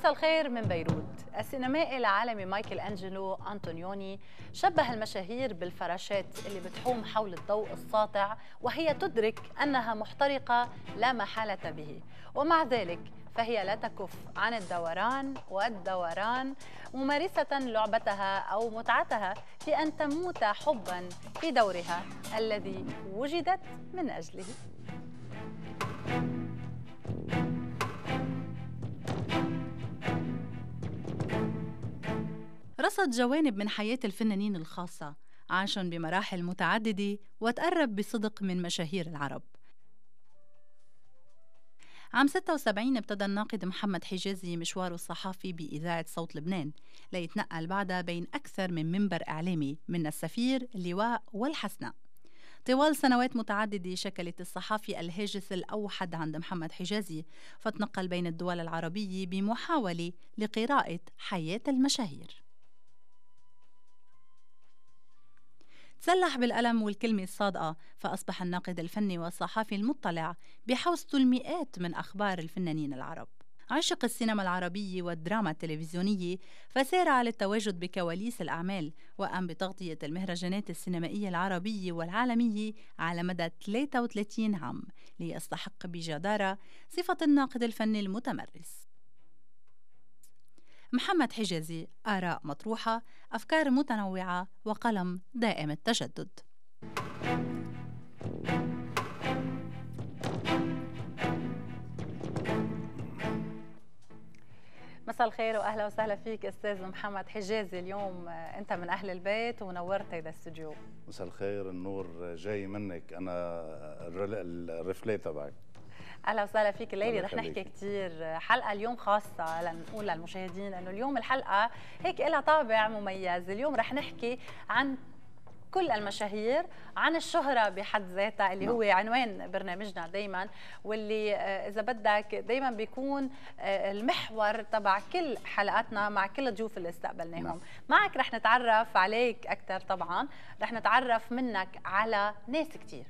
مساء الخير من بيروت السينمائي العالمي مايكل أنجلو أنطونيوني شبه المشاهير بالفراشات اللي بتحوم حول الضوء الساطع وهي تدرك أنها محترقة لا محالة به ومع ذلك فهي لا تكف عن الدوران والدوران ممارسة لعبتها أو متعتها في أن تموت حبا في دورها الذي وجدت من أجله رصد جوانب من حياة الفنانين الخاصة عاشن بمراحل متعددة وتقرب بصدق من مشاهير العرب عام 76 ابتدى الناقد محمد حجازي مشواره الصحافي بإذاعة صوت لبنان ليتنقل بعدها بين أكثر من منبر إعلامي من السفير، اللواء والحسناء طوال سنوات متعددة شكلت الصحافة الهاجس الأوحد عند محمد حجازي فتنقل بين الدول العربية بمحاولة لقراءة حياة المشاهير تسلح بالقلم والكلمة الصادقة فأصبح الناقد الفني والصحافي المطلع بحوزته المئات من أخبار الفنانين العرب عشق السينما العربية والدراما التلفزيونية فسارع للتواجد بكواليس الأعمال وقام بتغطية المهرجانات السينمائية العربية والعالمية على مدى 33 عام ليستحق بجدارة صفة الناقد الفني المتمرس محمد حجازي آراء مطروحة أفكار متنوعة وقلم دائم التجدد مساء الخير واهلا وسهلا فيك استاذ محمد حجازي اليوم آه، انت من اهل البيت ونورت هذا الاستوديو مساء الخير النور جاي منك انا الريفلي تبعك اهلا وسهلا فيك ليلي رح نحكي كثير حلقه اليوم خاصه لنقول للمشاهدين انه اليوم الحلقه هيك لها طابع مميز اليوم رح نحكي عن كل المشاهير عن الشهرة بحد ذاتها اللي نعم. هو عنوان برنامجنا دايما واللي آه، إذا بدك دايما بيكون آه، المحور تبع كل حلقاتنا مع كل الضيوف اللي استقبلناهم نعم. معك رح نتعرف عليك أكثر طبعا رح نتعرف منك على ناس كتير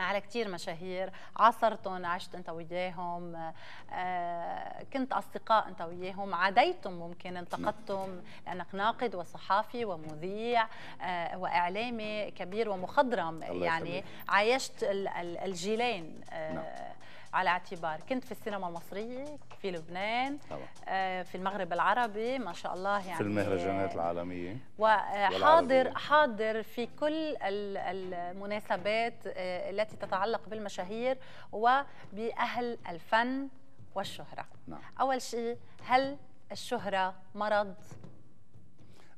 على كثير مشاهير عاصرتهم عشت انت وياهم آه، كنت اصدقاء انت وياهم عديتم ممكن انتقدتم لانك ناقد وصحافي ومذيع آه، واعلامي كبير ومخضرم يعني عايشت الجيلين آه، نعم. على اعتبار كنت في السينما المصريه في لبنان طبعا. آه، في المغرب العربي ما شاء الله يعني في المهرجانات العالميه وحاضر آه، حاضر في كل المناسبات آه، التي تتعلق بالمشاهير وباهل الفن والشهره نعم. اول شيء هل الشهره مرض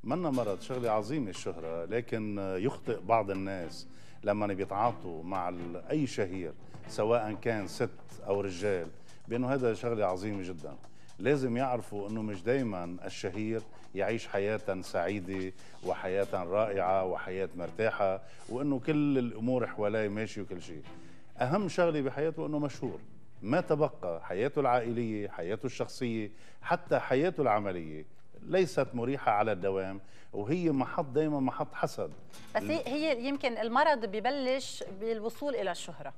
منا مرض شغله عظيمه الشهره لكن يخطئ بعض الناس لما بيتعاطوا مع اي شهير سواء كان ست أو رجال بأنه هذا شغلة عظيمة جدا لازم يعرفوا أنه مش دايما الشهير يعيش حياة سعيدة وحياة رائعة وحياة مرتاحة وأنه كل الأمور حواليه ماشية وكل شيء أهم شغلة بحياته أنه مشهور ما تبقى حياته العائلية حياته الشخصية حتى حياته العملية ليست مريحة على الدوام وهي محط دائما محط حسد بس هي يمكن المرض ببلش بالوصول إلى الشهرة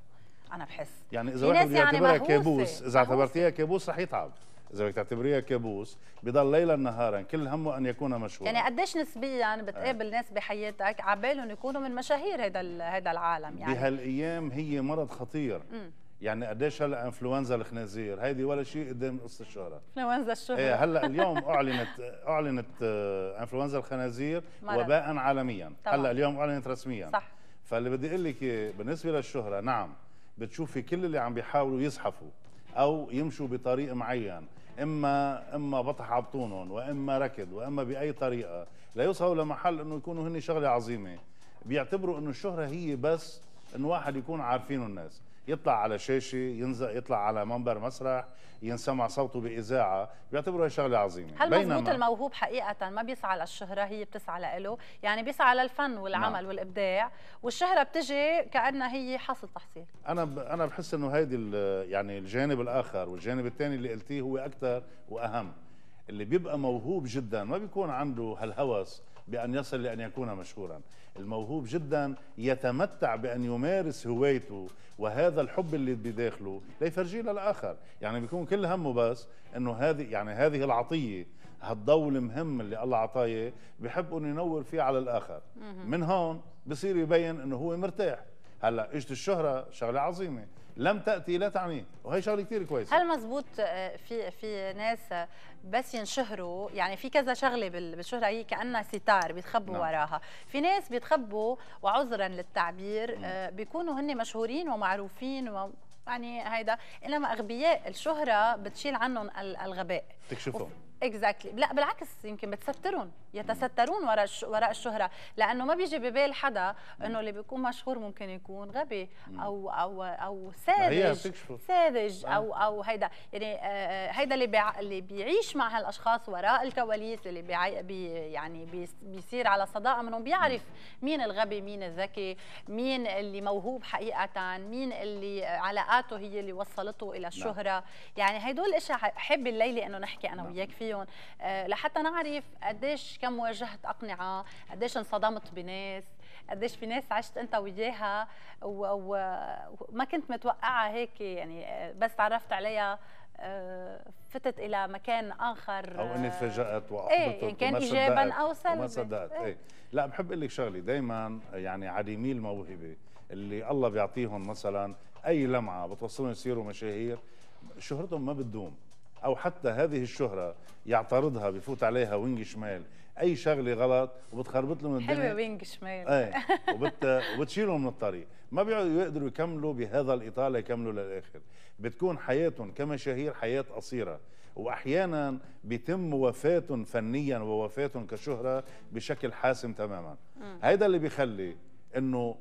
انا بحس يعني اذا واحد بيعتبرها يعني كابوس اذا اعتبرتيها كابوس رح يتعب اذا بدك تعتبريها كابوس بضل ليلا نهارا كل همه ان يكون مشهورا يعني قديش نسبيا يعني بتقابل أه. ناس بحياتك عبالهم يكونوا من مشاهير هذا هذا العالم يعني بهالايام هي مرض خطير م. يعني قديش هلا انفلونزا الخنازير هيدي ولا شيء قدام قصه الشهره انفلونزا الشهره ايه هلا اليوم اعلنت اعلنت آه، انفلونزا الخنازير وباء عالميا طبعا. هلا اليوم اعلنت رسميا صح فاللي بدي اقول لك بالنسبه للشهره نعم بتشوفي كل اللي عم بيحاولوا يزحفوا او يمشوا بطريق معين اما اما بطح عبطونهم واما ركض واما باي طريقه ليوصلوا لمحل انه يكونوا هن شغله عظيمه بيعتبروا انه الشهره هي بس انه واحد يكون عارفينه الناس يطلع على شاشه ينزل يطلع على منبر مسرح ينسمع صوته باذاعه بيعتبروا هي شغله عظيمه هل مضبوط الموهوب حقيقه ما بيسعى للشهره هي بتسعى له يعني بيسعى للفن والعمل نعم. والابداع والشهره بتجي كانها هي حصل تحصيل انا ب... انا بحس انه هيدي يعني الجانب الاخر والجانب الثاني اللي قلتيه هو اكثر واهم اللي بيبقى موهوب جدا ما بيكون عنده هالهوس بأن يصل لأن يكون مشهورا الموهوب جدا يتمتع بأن يمارس هوايته وهذا الحب اللي بداخله ليفرجيه للآخر يعني بيكون كل همه بس أنه هذه يعني هذه العطية هالضوء المهم اللي الله عطاه بحب انه ينور فيه على الاخر من هون بصير يبين انه هو مرتاح هلا اجت الشهره شغله عظيمه لم تاتي لا تعنيه وهي شغله كثير كويسه هل مزبوط آه، في في ناس آه، بس ينشهروا يعني في كذا شغله بالشهره هي كانها ستار بيتخبوا نعم. وراها في ناس بيتخبوا وعذرا للتعبير آه، بيكونوا هن مشهورين ومعروفين و... يعني هيدا انما اغبياء الشهره بتشيل عنهم الغباء تكشفهم اكزاكتلي exactly. لا بالعكس يمكن بتسترهم يتسترون وراء وراء الشهره لانه ما بيجي ببال حدا انه اللي بيكون مشهور ممكن يكون غبي او او او ساذج ساذج نعم. او او هيدا يعني آه، آه، هيدا اللي بيع اللي بيعيش مع هالاشخاص وراء الكواليس اللي بيع بي يعني بي بيصير على صداقه منهم بيعرف مين الغبي مين الذكي مين اللي موهوب حقيقه مين اللي علاقاته هي اللي وصلته الى نعم. الشهره يعني هدول الاشياء حب الليله انه نحكي انا نعم. وياك فيه فيهم آه، لحتى نعرف قديش كم واجهت اقنعه قديش انصدمت بناس قديش في ناس عشت انت وياها وما كنت متوقعه هيك يعني آه، بس تعرفت عليها آه، فتت الى مكان اخر او اني تفاجات واحبطت ايه كان ايجابا او سلبا ما صدقت ايه. ايه. لا بحب اقول لك شغله دائما يعني عديمي الموهبه اللي الله بيعطيهم مثلا اي لمعه بتوصلهم يصيروا مشاهير شهرتهم ما بتدوم او حتى هذه الشهره يعترضها بفوت عليها وينج شمال اي شغله غلط وبتخربط لهم الدنيا حلوه وينج شمال ايه وبت... وبتشيلهم من الطريق ما بيقدروا يقدروا يكملوا بهذا الاطار يكملوا للاخر بتكون حياتهم كمشاهير حياه قصيره واحيانا بيتم وفاتهم فنيا ووفاتهم كشهره بشكل حاسم تماما هذا اللي بيخلي انه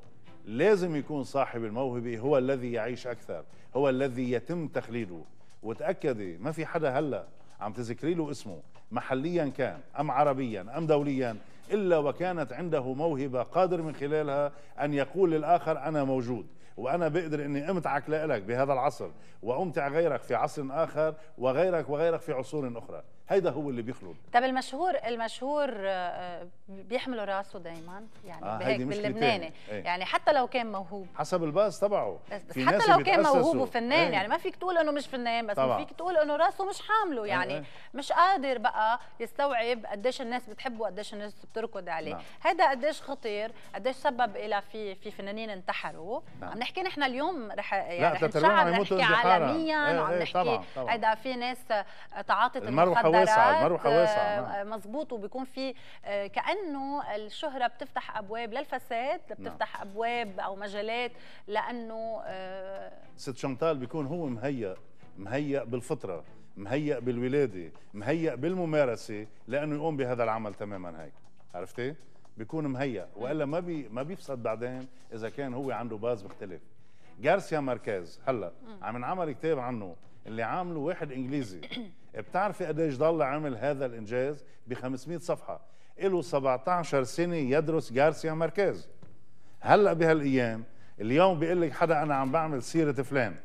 لازم يكون صاحب الموهبه هو الذي يعيش اكثر هو الذي يتم تخليده وتاكدي ما في حدا هلا عم تذكري له اسمه محليا كان ام عربيا ام دوليا الا وكانت عنده موهبه قادر من خلالها ان يقول للاخر انا موجود وانا بقدر اني امتعك لك بهذا العصر وامتع غيرك في عصر اخر وغيرك وغيرك في عصور اخرى هيدا هو اللي بيخلط طب المشهور المشهور آه، آه، بيحملوا راسه دايما يعني آه بهيك باللبناني ايه؟ يعني حتى لو كان موهوب حسب الباس تبعه في حتى لو كان موهوب وفنان ايه؟ يعني ما فيك تقول انه مش فنان بس ما فيك تقول انه راسه مش حامله إيه. يعني ايه؟ مش قادر بقى يستوعب قديش الناس بتحبه وقديش الناس بتركض عليه نعم. هذا قديش خطير قديش سبب الى في في فنانين انتحروا نعم. عم نحكي نحن اليوم رح يعني رح نحكي عالميا إيه، عم إيه، نحكي هذا في ناس تعاطت المخدرات واسعه المروحه واسعه آه، مظبوط وبيكون في آه، كانه الشهره بتفتح ابواب للفساد نعم. بتفتح نعم. ابواب او مجالات لانه آه، ست شانتال بيكون هو مهيأ مهيأ بالفطره مهيأ بالولاده مهيأ بالممارسه لانه يقوم بهذا العمل تماما هيك عرفتي بيكون مهيأ والا ما بي ما بيفسد بعدين اذا كان هو عنده باز مختلف غارسيا ماركيز هلا عم نعمل كتاب عنه اللي عامله واحد انجليزي بتعرفي قديش ضل عمل هذا الانجاز ب 500 صفحه له 17 سنه يدرس جارسيا ماركيز هلا بهالايام اليوم بيقول لك حدا انا عم بعمل سيره فلان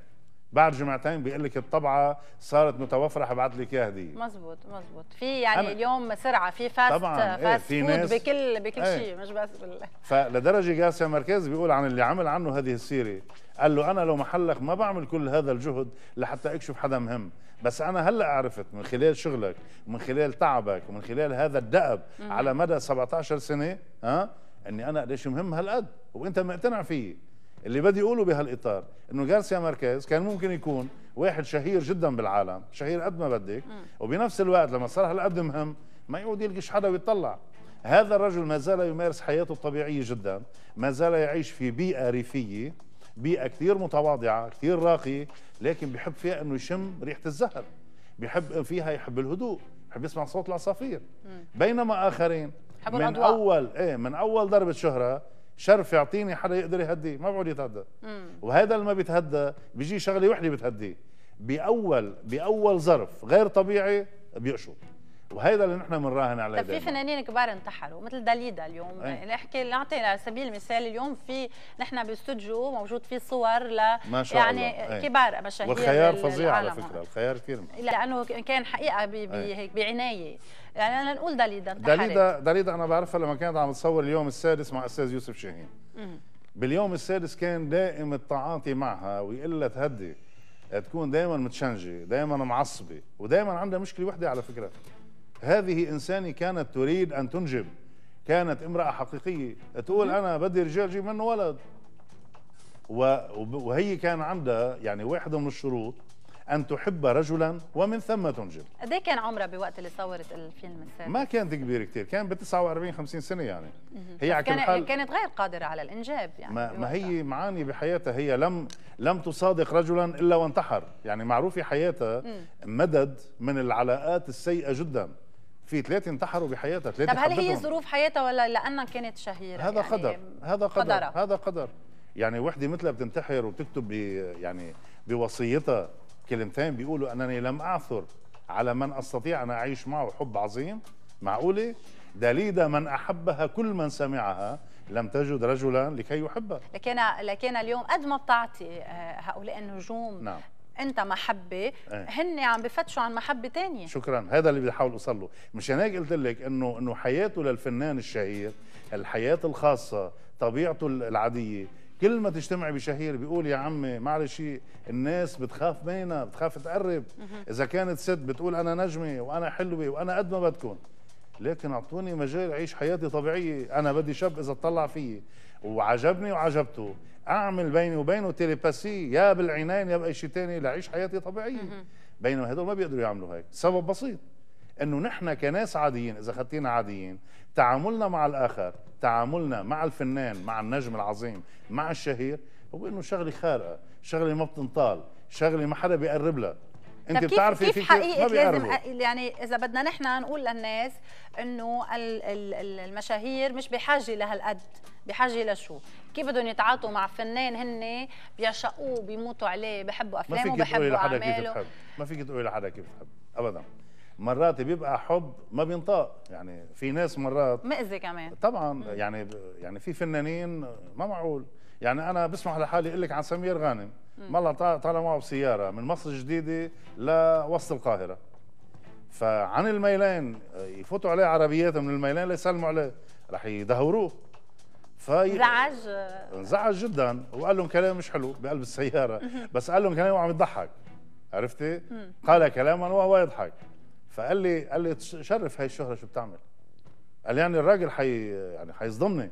بعد جمعتين بيقول لك الطبعه صارت متوفره حبعت لك اياها هديه مزبوط مزبوط في يعني اليوم سرعه في فاست طبعا فاست ايه في ناس بكل بكل ايه شيء مش بس بال فلدرجه جاسيا مركز بيقول عن اللي عمل عنه هذه السيره قال له انا لو محلك ما بعمل كل هذا الجهد لحتى اكشف حدا مهم بس انا هلا عرفت من خلال شغلك من خلال تعبك ومن خلال هذا الدأب مم. على مدى 17 سنه ها اني انا قديش مهم هالقد وانت مقتنع فيي اللي بدي اقوله بهالاطار انه جارسيا ماركيز كان ممكن يكون واحد شهير جدا بالعالم شهير قد ما بدك وبنفس الوقت لما صار هالقد مهم ما يقعد يلقش حدا ويطلع هذا الرجل ما زال يمارس حياته الطبيعيه جدا ما زال يعيش في بيئه ريفيه بيئه كثير متواضعه كثير راقيه لكن بيحب فيها انه يشم ريحه الزهر بيحب فيها يحب الهدوء بيحب يسمع صوت العصافير بينما اخرين من اول ايه من اول ضربه شهره شرف يعطيني حدا يقدر يهديه ما بعود يتهدى وهذا اللي ما بيتهدى بيجي شغله وحده بتهديه باول باول ظرف غير طبيعي بيقشط وهذا اللي نحن بنراهن عليه طيب في فنانين كبار انتحروا مثل داليدا اليوم إيه. نحكي يعني نحكي نعطي على سبيل المثال اليوم في نحن باستوديو موجود فيه صور ل ما شاء يعني الله. إيه. كبار مشاهير والخيار فظيع على فكره الخيار كثير لانه كان حقيقه بهيك إيه. بعنايه يعني انا نقول داليدا انتحرت داليدا داليدا انا بعرفها لما كانت عم تصور اليوم السادس مع استاذ يوسف شاهين باليوم السادس كان دائم التعاطي معها ويقول لها تهدي تكون دائما متشنجه دائما معصبه ودائما عندها مشكله وحده على فكره هذه إنسانة كانت تريد أن تنجب كانت امرأة حقيقية تقول أنا بدي رجال جيب منه ولد وهي كان عندها يعني واحدة من الشروط أن تحب رجلا ومن ثم تنجب قد إيه كان عمرها بوقت اللي صورت الفيلم السادس؟ ما كانت كبيرة كثير، كان ب 49 50 سنة يعني هي كان حال كانت غير قادرة على الإنجاب يعني ما, ما هي معاني بحياتها هي لم لم تصادق رجلا إلا وانتحر، يعني معروف في حياتها مدد من العلاقات السيئة جدا في ثلاثه انتحروا بحياتها ثلاثه طب هل هي ظروف حياتها ولا لانها كانت شهيره هذا يعني قدر هذا قدر قدرة. هذا قدر يعني وحده مثلها بتنتحر وبتكتب يعني بوصيتها كلمتين بيقولوا انني لم اعثر على من استطيع ان اعيش معه حب عظيم معقوله دليدا من احبها كل من سمعها لم تجد رجلا لكي يحبها لكن لكن اليوم قد ما بتعطي آه، هؤلاء النجوم نعم. انت محبه ايه. هن عم بفتشوا عن محبه تانية شكرا هذا اللي بحاول اوصل له مشان هيك قلت لك انه انه حياته للفنان الشهير الحياه الخاصه طبيعته العاديه كل ما تجتمعي بشهير بيقول يا عمي معلش الناس بتخاف منا بتخاف تقرب اذا كانت ست بتقول انا نجمه وانا حلوه وانا قد ما بدكم لكن اعطوني مجال اعيش حياتي طبيعيه انا بدي شاب اذا اطلع فيي وعجبني وعجبته اعمل بيني وبينه تيليباسي يا بالعينين يا باي شيء ثاني لاعيش حياتي طبيعيه بينما هدول ما بيقدروا يعملوا هيك سبب بسيط انه نحن كناس عاديين اذا خدتينا عاديين تعاملنا مع الاخر تعاملنا مع الفنان مع النجم العظيم مع الشهير هو انه شغله خارقه شغله ما بتنطال شغله ما حدا بيقرب لها انت بتعرفي كيف, كيف حقيقه لازم يعني اذا بدنا نحن نقول للناس انه المشاهير مش بحاجه لهالقد بحاجه لشو كيف بدهم يتعاطوا مع فنان هن بيعشقوه بيموتوا عليه بحبوا افلامه بحبوا اعماله ما فيك تقولي لحدا كيف بتحب ابدا مرات بيبقى حب ما بينطاق يعني في ناس مرات مأذي كمان طبعا يعني يعني في فنانين ما معقول يعني انا بسمح لحالي اقول لك عن سمير غانم مالله طالع معه بسياره من مصر الجديده لوسط القاهره فعن الميلان يفوتوا عليه عربيات من الميلان ليسلموا عليه رح يدهوروه في انزعج انزعج جدا وقال لهم كلام مش حلو بقلب السياره بس قال لهم كلام وعم يضحك عرفتي؟ قال كلاما وهو يضحك فقال لي قال لي شرف هاي الشهره شو بتعمل؟ قال يعني الراجل حي يعني حيصدمني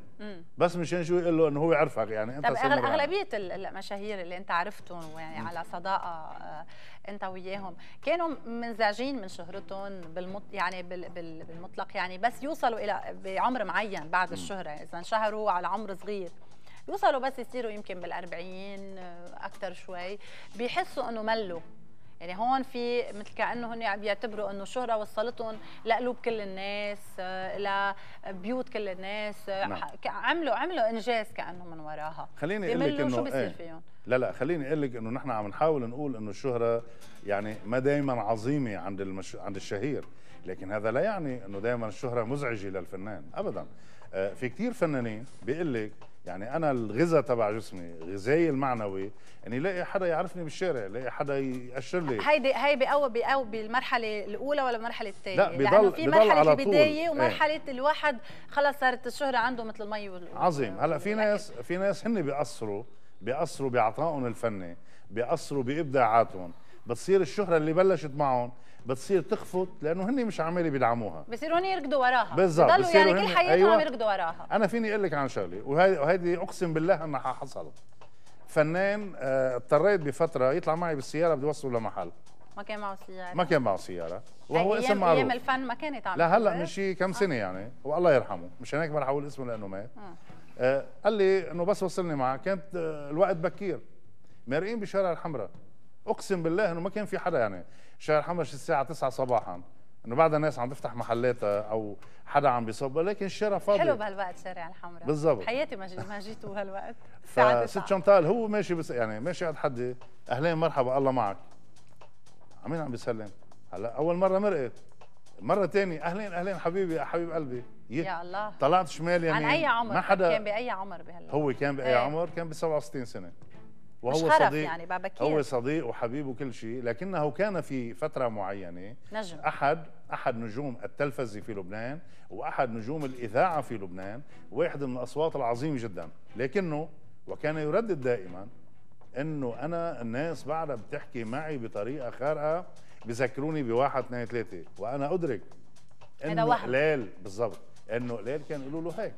بس مشان شو يقول له انه هو عرفك يعني انت طب أغل... اغلبيه المشاهير اللي انت عرفتهم ويعني على صداقه آه، انت وياهم كانوا منزعجين من شهرتهم بالمط... يعني بال... بالمطلق يعني بس يوصلوا الى بعمر معين بعد م. الشهره اذا انشهروا على عمر صغير يوصلوا بس يصيروا يمكن بالأربعين آه، أكثر شوي بيحسوا أنه ملوا يعني هون في مثل كانه هن عم بيعتبروا انه الشهره وصلتهم لقلوب كل الناس آه، لبيوت كل الناس آه، نعم. عملوا عملوا انجاز كانه من وراها خليني اقول لك انه شو بصير ايه. فيهم لا لا خليني اقول لك انه نحن عم نحاول نقول انه الشهره يعني ما دائما عظيمه عند المش... عند الشهير لكن هذا لا يعني انه دائما الشهره مزعجه للفنان ابدا آه، في كثير فنانين بيقول لك يعني انا الغذاء تبع جسمي غذائي المعنوي اني لاقي حدا يعرفني بالشارع لاقي حدا ياشر لي هيدي هي بقوي بقوي بالمرحله الاولى ولا المرحله الثانيه لا بضل لانه في مرحله البدايه إيه. ومرحله ايه؟ الواحد خلص صارت الشهره عنده مثل المي وال... عظيم هلا في ناس في ناس هن بيقصروا بيقصروا بعطائهم الفني بيقصروا بابداعاتهم بتصير الشهره اللي بلشت معهم بتصير تخفت لانه هن مش عمالي بيدعموها بصيروا هن يركضوا وراها بالظبط يعني كل حياتهم أيوة. عم يركضوا وراها انا فيني اقول لك عن شغله وهيدي اقسم بالله انها حصلت فنان آه، اضطريت بفتره يطلع معي بالسياره بدي اوصله لمحل ما كان معه سياره ما كان معه سياره وهو اسم معروف ايام الفن ما كانت عم لا هلا من شي كم آه. سنه يعني والله يرحمه مشان هيك ما رح اقول اسمه لانه مات آه. آه. قال لي انه بس وصلني معه كانت آه الوقت بكير مارقين بشارع الحمراء اقسم بالله انه ما كان في حدا يعني شارع حمش الساعه 9 صباحا انه بعد الناس عم تفتح محلاتها آه، او حدا عم بيصب ولكن الشارع فاضي حلو بهالوقت شارع الحمراء بالضبط حياتي ما ما جيته بهالوقت فست شنطال هو ماشي بس يعني ماشي قد حدي اهلين مرحبا الله معك عمين عم بيسلم هلا اول مره مرقت مره ثانيه اهلين اهلين حبيبي حبيب قلبي يا الله طلعت شمال يعني عن اي عمر ما حدا كان باي عمر بهلا هو كان باي ايه. عمر كان ب 67 سنه وهو مش صديق يعني بابكير. هو صديق وحبيب وكل شيء لكنه كان في فتره معينه نجم. احد احد نجوم التلفزه في لبنان واحد نجوم الاذاعه في لبنان واحد من الاصوات العظيمه جدا لكنه وكان يردد دائما انه انا الناس بعدها بتحكي معي بطريقه خارقه بذكروني بواحد اثنين ثلاثه وانا ادرك انه قلال بالضبط انه قلال كان يقولوا له هيك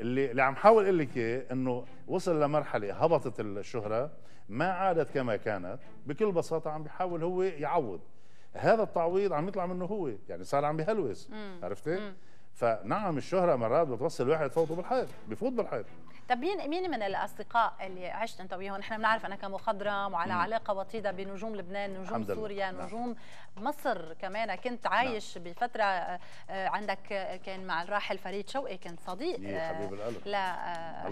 اللي اللي عم حاول اقول لك اياه انه وصل لمرحله هبطت الشهره ما عادت كما كانت بكل بساطه عم بيحاول هو يعوض هذا التعويض عم يطلع منه هو يعني صار عم بهلوس عرفتي فنعم الشهره مرات بتوصل واحد فوته بالحيط بفوت بالحيط طب مين مين من الاصدقاء اللي عشت انت وياهم نحن بنعرف انك مخضرم وعلى مم. علاقه وطيده بنجوم لبنان نجوم سوريا نعم. نجوم مصر كمان كنت نعم. عايش نعم. بفتره آه، عندك آه، كان مع الراحل فريد شوقي كان صديق حبيب آه، القلب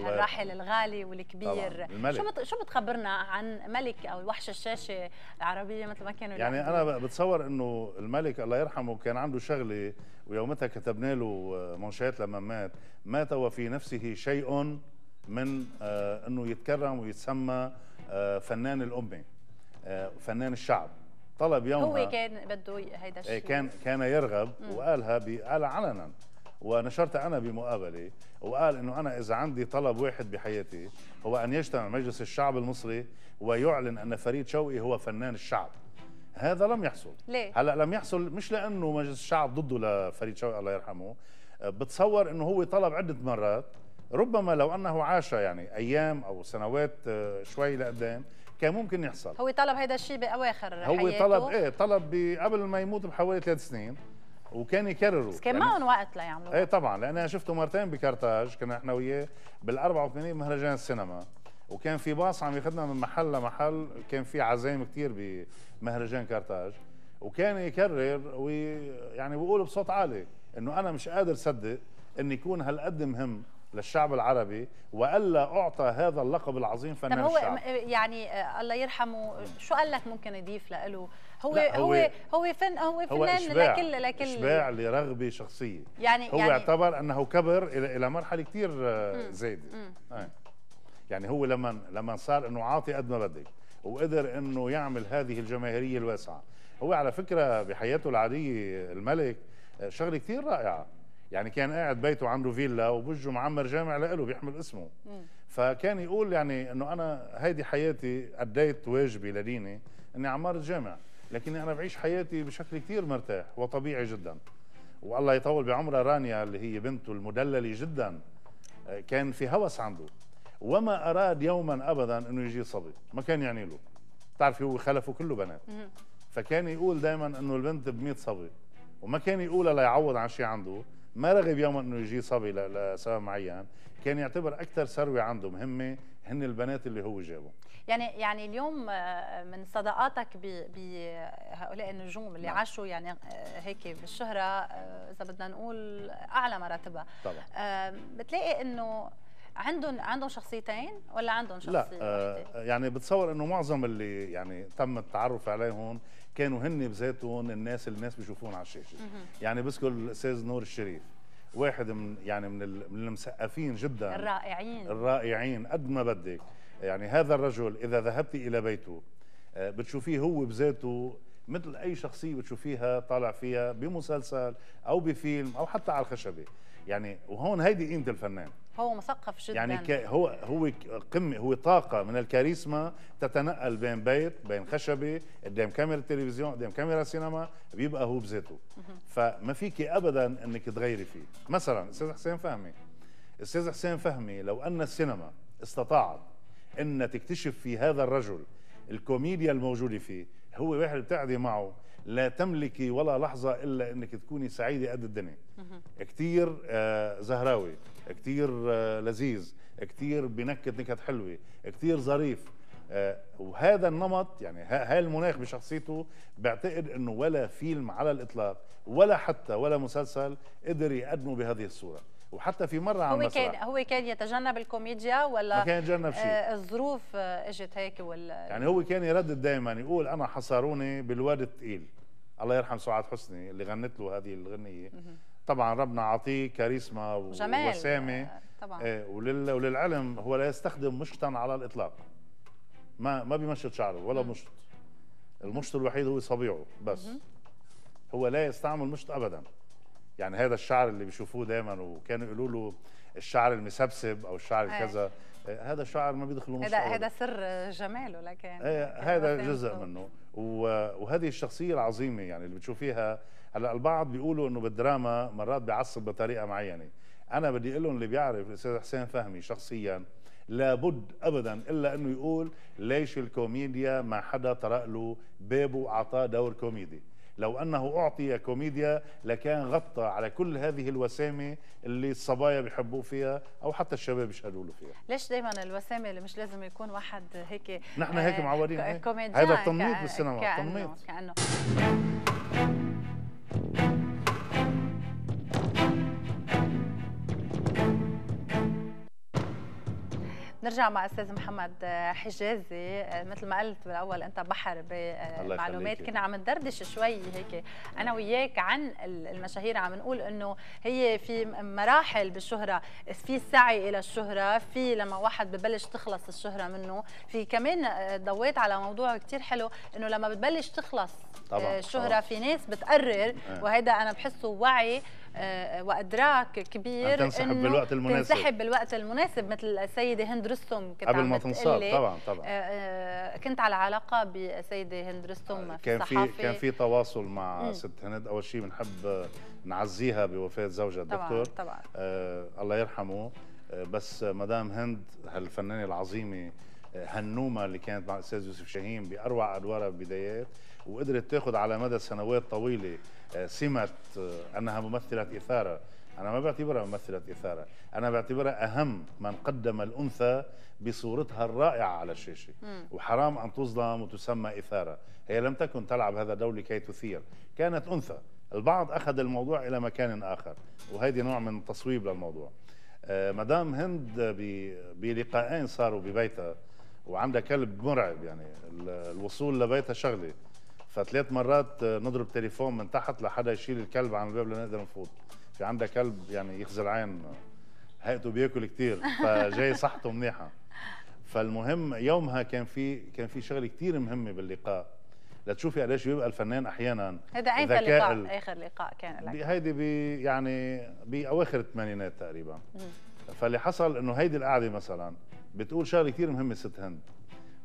للراحل الغالي والكبير شو شو بتخبرنا عن ملك او وحش الشاشه العربيه مثل ما كانوا يعني انا بتصور انه الملك الله يرحمه كان عنده شغله ويومتها كتبنا له منشات لما مات مات وفي نفسه شيء من آه، انه يتكرم ويتسمى آه، فنان الامه آه، فنان الشعب طلب يومها هو كان بده هيدا إيه، الشيء كان كان يرغب وقالها قال علنا ونشرت انا بمقابله وقال انه انا اذا عندي طلب واحد بحياتي هو ان يجتمع مجلس الشعب المصري ويعلن ان فريد شوقي هو فنان الشعب هذا لم يحصل ليه؟ هلا لم يحصل مش لانه مجلس الشعب ضده لفريد شوقي الله يرحمه بتصور انه هو طلب عده مرات ربما لو انه عاش يعني ايام او سنوات آه، شوي لقدام كان ممكن يحصل هو طلب هذا الشيء باواخر حياته هو طلب ايه طلب قبل ما يموت بحوالي ثلاث سنين وكان يكرره بس كان يعني معهم وقت ليعملوا ايه طبعا لان انا شفته مرتين بكرتاج كنا احنا وياه بال 84 بمهرجان السينما وكان في باص عم ياخذنا من محل لمحل كان في عزايم كثير بمهرجان كرتاج وكان يكرر ويعني بيقول بصوت عالي انه انا مش قادر صدق اني يكون هالقد مهم للشعب العربي والا اعطى هذا اللقب العظيم فنان هو الشعب يعني آه، الله يرحمه شو قال لك ممكن يضيف له هو هو هو فن هو فنان هو لكل لكل اشباع لرغبه شخصيه يعني هو يعني اعتبر انه كبر الى الى مرحله كثير آه، زايده آه. يعني هو لما لما صار انه عاطي قد ما بدك وقدر انه يعمل هذه الجماهيريه الواسعه هو على فكره بحياته العاديه الملك شغله كثير رائعه يعني كان قاعد بيته عنده فيلا وبوجه معمر جامع لإله بيحمل اسمه مم. فكان يقول يعني انه انا هيدي حياتي اديت واجبي لديني اني عمرت جامع لكن انا بعيش حياتي بشكل كثير مرتاح وطبيعي جدا والله يطول بعمرها رانيا اللي هي بنته المدلله جدا كان في هوس عنده وما اراد يوما ابدا انه يجي صبي ما كان يعني له بتعرفي هو خلفه كله بنات مم. فكان يقول دائما انه البنت ب 100 صبي وما كان يقولها ليعوض عن شيء عنده ما رغب يوم انه يجي صبي لسبب معين كان يعتبر اكثر ثروه عنده مهمه هن البنات اللي هو جابهم يعني يعني اليوم آه، من صداقاتك ب بهؤلاء النجوم اللي نعم. عاشوا يعني آه، هيك بالشهره آه، اذا بدنا نقول اعلى مراتبها طبعا بتلاقي انه عندهم عندهم شخصيتين ولا عندهم شخصيه لا آه يعني بتصور انه معظم اللي يعني تم التعرف عليهم كانوا هن بذاتهم الناس اللي الناس بيشوفوهم على الشاشه يعني بذكر الاستاذ نور الشريف واحد من يعني من المثقفين جدا الرائعين الرائعين قد ما بدك يعني هذا الرجل اذا ذهبت الى بيته آه، بتشوفيه هو بذاته مثل اي شخصيه بتشوفيها طالع فيها بمسلسل او بفيلم او حتى على الخشبه يعني وهون هيدي قيمه الفنان هو مثقف جدا يعني هو هو قمه هو طاقه من الكاريزما تتنقل بين بيت بين خشبه قدام كاميرا تلفزيون قدام كاميرا سينما بيبقى هو بذاته فما فيك ابدا انك تغيري فيه مثلا استاذ حسين فهمي استاذ حسين فهمي لو ان السينما استطاعت ان تكتشف في هذا الرجل الكوميديا الموجوده فيه هو واحد بتقعدي معه لا تملكي ولا لحظة إلا أنك تكوني سعيدة قد الدنيا كتير آه، زهراوي كتير آه، لذيذ كتير بنكت نكت حلوة كتير ظريف آه، وهذا النمط يعني هاي المناخ بشخصيته بعتقد انه ولا فيلم على الاطلاق ولا حتى ولا مسلسل قدر يقدمه بهذه الصوره وحتى في مره عم هو كان هو كان يتجنب الكوميديا ولا ما كان يتجنب شيء آه الظروف اجت هيك وال يعني هو كان يردد دائما يقول انا حصروني بالواد الثقيل الله يرحم سعاد حسني اللي غنت له هذه الغنيه طبعا ربنا عطيه كاريزما ووسامه طبعا إيه، ولل وللعلم هو لا يستخدم مشطا على الاطلاق ما ما بيمشط شعره ولا مشط المشط الوحيد هو صبيعه بس هو لا يستعمل مشط ابدا يعني هذا الشعر اللي بيشوفوه دائما وكانوا يقولوا له الشعر المسبسب او الشعر الكذا هذا الشعر ما بيدخله هذا هذا سر جماله لكن إيه، هذا جزء منه وهذه الشخصيه العظيمه يعني اللي بتشوفيها هلا البعض بيقولوا انه بالدراما مرات بيعصب بطريقه معينه انا بدي اقول لهم اللي بيعرف الاستاذ حسين فهمي شخصيا لابد ابدا الا انه يقول ليش الكوميديا ما حدا طرق له بابه واعطاه دور كوميدي لو أنه أعطي كوميديا لكان غطى على كل هذه الوسامة اللي الصبايا بيحبوا فيها أو حتى الشباب بيشهدوا له فيها ليش دايما الوسامة اللي مش لازم يكون واحد هيك نحن آه، هيك معودين هذا تنميط بالسينما تنميط كأنه, كأنه. نرجع مع استاذ محمد آه، حجازي آه، مثل ما قلت بالاول انت بحر بمعلومات آه، كنا عم ندردش شوي هيك انا وياك عن المشاهير عم نقول انه هي في مراحل بالشهره في السعي الى الشهره في لما واحد ببلش تخلص الشهره منه في كمان ضويت على موضوع كثير حلو انه لما بتبلش تخلص طبعا الشهره طبعا. في ناس بتقرر وهذا انا بحسه وعي آه، وادراك كبير تنسحب بالوقت المناسب تنسحب بالوقت المناسب مثل السيده هند رستم كنت قبل ما تنصاب طبعا طبعا آه، آه، كنت على علاقه بالسيده هند رستم في كان في كان في تواصل مع ست هند اول شيء بنحب نعزيها بوفاه زوجها الدكتور طبعا طبعا الله يرحمه بس مدام هند هالفنانه العظيمه هنومه اللي كانت مع الاستاذ يوسف شاهين باروع ادوارها بالبدايات وقدرت تاخذ على مدى سنوات طويله سمه انها ممثله اثاره انا ما بعتبرها ممثله اثاره انا بعتبرها اهم من قدم الانثى بصورتها الرائعه على الشاشه مم. وحرام ان تظلم وتسمى اثاره هي لم تكن تلعب هذا الدور لكي تثير كانت انثى البعض اخذ الموضوع الى مكان اخر وهذه نوع من التصويب للموضوع آه، مدام هند بلقاءين صاروا ببيتها وعندها كلب مرعب يعني الوصول لبيتها شغله فثلاث مرات نضرب تليفون من تحت لحدا يشيل الكلب عن الباب لنقدر نفوت في عندها كلب يعني يخزي العين هيئته بياكل كثير فجاي صحته منيحه فالمهم يومها كان في كان في شغله كثير مهمه باللقاء لتشوفي قديش بيبقى الفنان احيانا هذا عين اللقاء اخر لقاء كان لك هيدي يعني باواخر الثمانينات تقريبا فاللي حصل انه هيدي القعده مثلا بتقول شغله كثير مهمه ست هند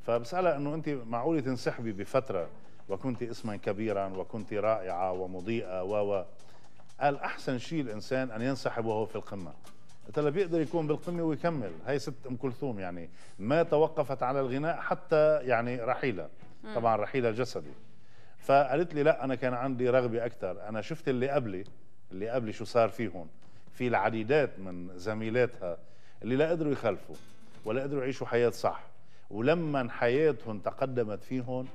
فبسالها انه انت معقوله تنسحبي بفتره وكنت اسما كبيرا وكنت رائعة ومضيئة و قال أحسن شيء الإنسان أن ينسحب وهو في القمة قلت له بيقدر يكون بالقمة ويكمل هي ست أم كلثوم يعني ما توقفت على الغناء حتى يعني رحيلة طبعا رحيلة جسدي فقالت لي لا أنا كان عندي رغبة أكثر أنا شفت اللي قبلي اللي قبلي شو صار فيهم في العديدات من زميلاتها اللي لا قدروا يخلفوا ولا قدروا يعيشوا حياة صح ولما حياتهم تقدمت فيهم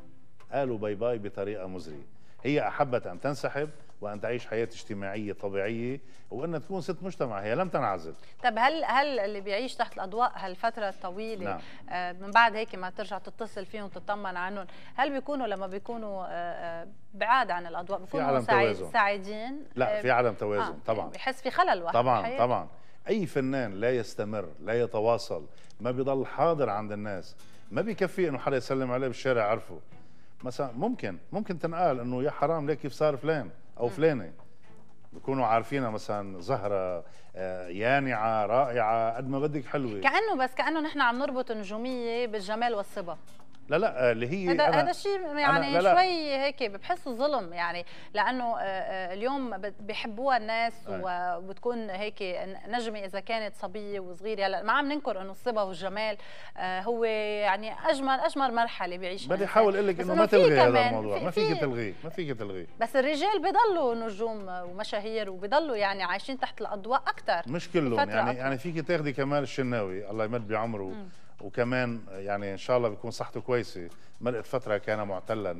قالوا باي باي بطريقة مزرية هي أحبت أن تنسحب وان تعيش حياه اجتماعيه طبيعيه وان تكون ست مجتمع هي لم تنعزل طب هل هل اللي بيعيش تحت الاضواء هالفتره الطويله نعم. آه، من بعد هيك ما ترجع تتصل فيهم وتطمن عنهم هل بيكونوا لما بيكونوا آه، آه، بعاد عن الاضواء بيكونوا سعيد سعيدين لا في عدم توازن آه طبعا بحس في خلل واحد طبعا حقيقة. طبعا اي فنان لا يستمر لا يتواصل ما بيضل حاضر عند الناس ما بيكفي انه حدا يسلم عليه بالشارع عرفه مثلا ممكن ممكن تنقال انه يا حرام ليه كيف صار فلان او فلانه بكونوا عارفينها مثلا زهره آه، يانعه رائعه قد ما بدك حلوه كانه بس كانه نحن عم نربط نجوميه بالجمال والصبا لا لا اللي هي هذا هذا الشيء يعني لا لا شوي هيك بحس ظلم يعني لانه آه، آه، اليوم بحبوها الناس أي. آه. وبتكون هيك نجمه اذا كانت صبيه وصغيره هلا ما عم ننكر انه الصبا والجمال هو يعني اجمل اجمل مرحله بيعيشها بدي احاول اقول لك انه ما تلغي هذا الموضوع في ما فيك تلغيه ما فيك تلغيه بس الرجال بضلوا نجوم ومشاهير وبضلوا يعني عايشين تحت الاضواء اكثر مش كلهم يعني أكتر. يعني فيك تاخذي كمال الشناوي الله يمد بعمره وكمان يعني ان شاء الله بيكون صحته كويسه ملقت فتره كان معتلا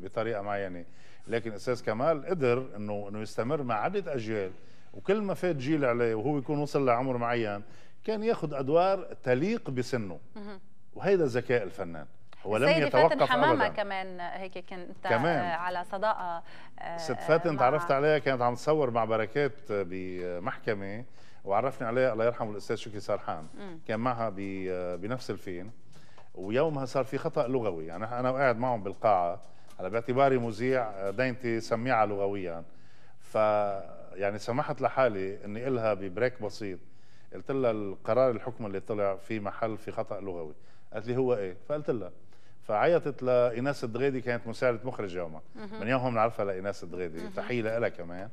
بطريقه معينه لكن استاذ كمال قدر انه انه يستمر مع عده اجيال وكل ما فات جيل عليه وهو يكون وصل لعمر معين كان ياخذ ادوار تليق بسنه وهيدا ذكاء الفنان ولم سيدي يتوقف فاتن حمامه أبداً. كمان هيك كنت كمان. آه، على صداقه آه، ست فاتن تعرفت عليها كانت عم تصور مع بركات بمحكمه وعرفني عليها الله يرحمه الاستاذ شكري سرحان كان معها بنفس الفيلم ويومها صار في خطا لغوي يعني انا قاعد معهم بالقاعه على باعتباري مذيع دينتي سميعه لغويا ف يعني سمحت لحالي اني قلها ببريك بسيط قلت لها القرار الحكم اللي طلع في محل في خطا لغوي قالت لي هو ايه فقلت لها فعيطت لإناس الدغيدي كانت مساعدة مخرج يومها من يومها بنعرفها لإناس الدغيدي تحية لها كمان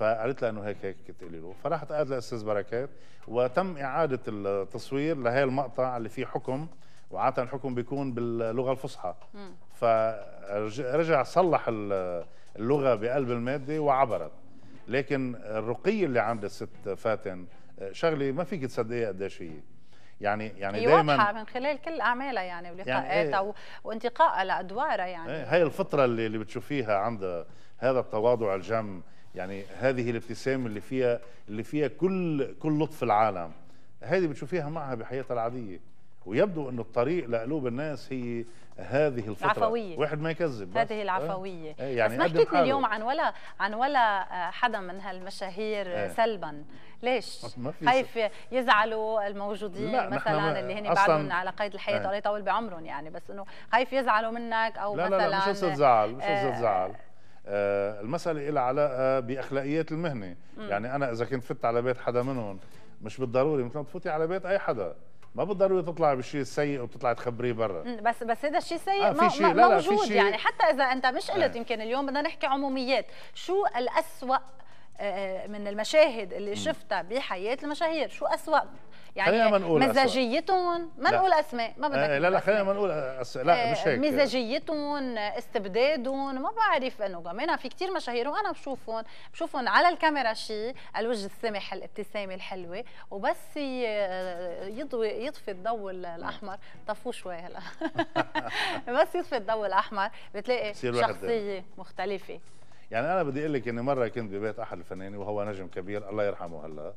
فقالت لها انه هيك هيك تقولي له فراحت قالت لاستاذ بركات وتم اعاده التصوير لهي المقطع اللي فيه حكم وعاده الحكم بيكون باللغه الفصحى فرجع صلح اللغه بقلب الماده وعبرت لكن الرقي اللي عند الست فاتن شغله ما فيك تصدقيها قديش هي يعني يعني دائما واضحه من خلال كل اعمالها يعني, يعني ولقاءاتها يعني ايه وانتقائها لادوارها يعني ايه هي الفطره اللي, اللي بتشوفيها عند هذا التواضع الجم يعني هذه الابتسامه اللي فيها اللي فيها كل كل لطف العالم هذه بتشوفيها معها بحياتها العاديه ويبدو انه الطريق لقلوب الناس هي هذه الفتره العفوية. واحد ما يكذب هذه آه. العفويه آه. يعني بس ما حكيتني اليوم عن ولا عن ولا آه، حدا من هالمشاهير آه. سلبا ليش خايف يزعلوا الموجودين مثلا اللي هن بعدهم على قيد الحياه آه. الله يطول بعمرهم يعني بس انه خايف يزعلوا منك او لا مثلا لا لا مش قصه زعل مش قصه آه، زعل آه، المسألة لها علاقة بأخلاقيات المهنة يعني أنا إذا كنت فت على بيت حدا منهم مش بالضروري مثل ما تفوتي على بيت أي حدا ما بالضروري تطلع بشيء سيء وتطلع تخبريه برا بس بس هذا الشيء سيء آه ما شي موجود لا لا شي يعني حتى اذا انت مش قلت آه. يمكن اليوم بدنا نحكي عموميات شو الاسوأ آه، من المشاهد اللي شفتها بحياه المشاهير شو اسوأ يعني ما نقول مزاجيتهم ما نقول اسماء ما بدنا إيه، لا لا خلينا ما نقول أسماء. لا مش هيك مزاجيتهم استبدادهم ما بعرف انه كمان في كثير مشاهير وانا بشوفهم بشوفهم على الكاميرا شيء الوجه السمح الابتسامه الحلوه وبس يضوي يطفي الضوء الاحمر طفوه شوي هلا بس يطفي الضوء الاحمر بتلاقي شخصيه مختلفه يعني انا بدي اقول لك اني مره كنت ببيت احد الفنانين وهو نجم كبير الله يرحمه هلا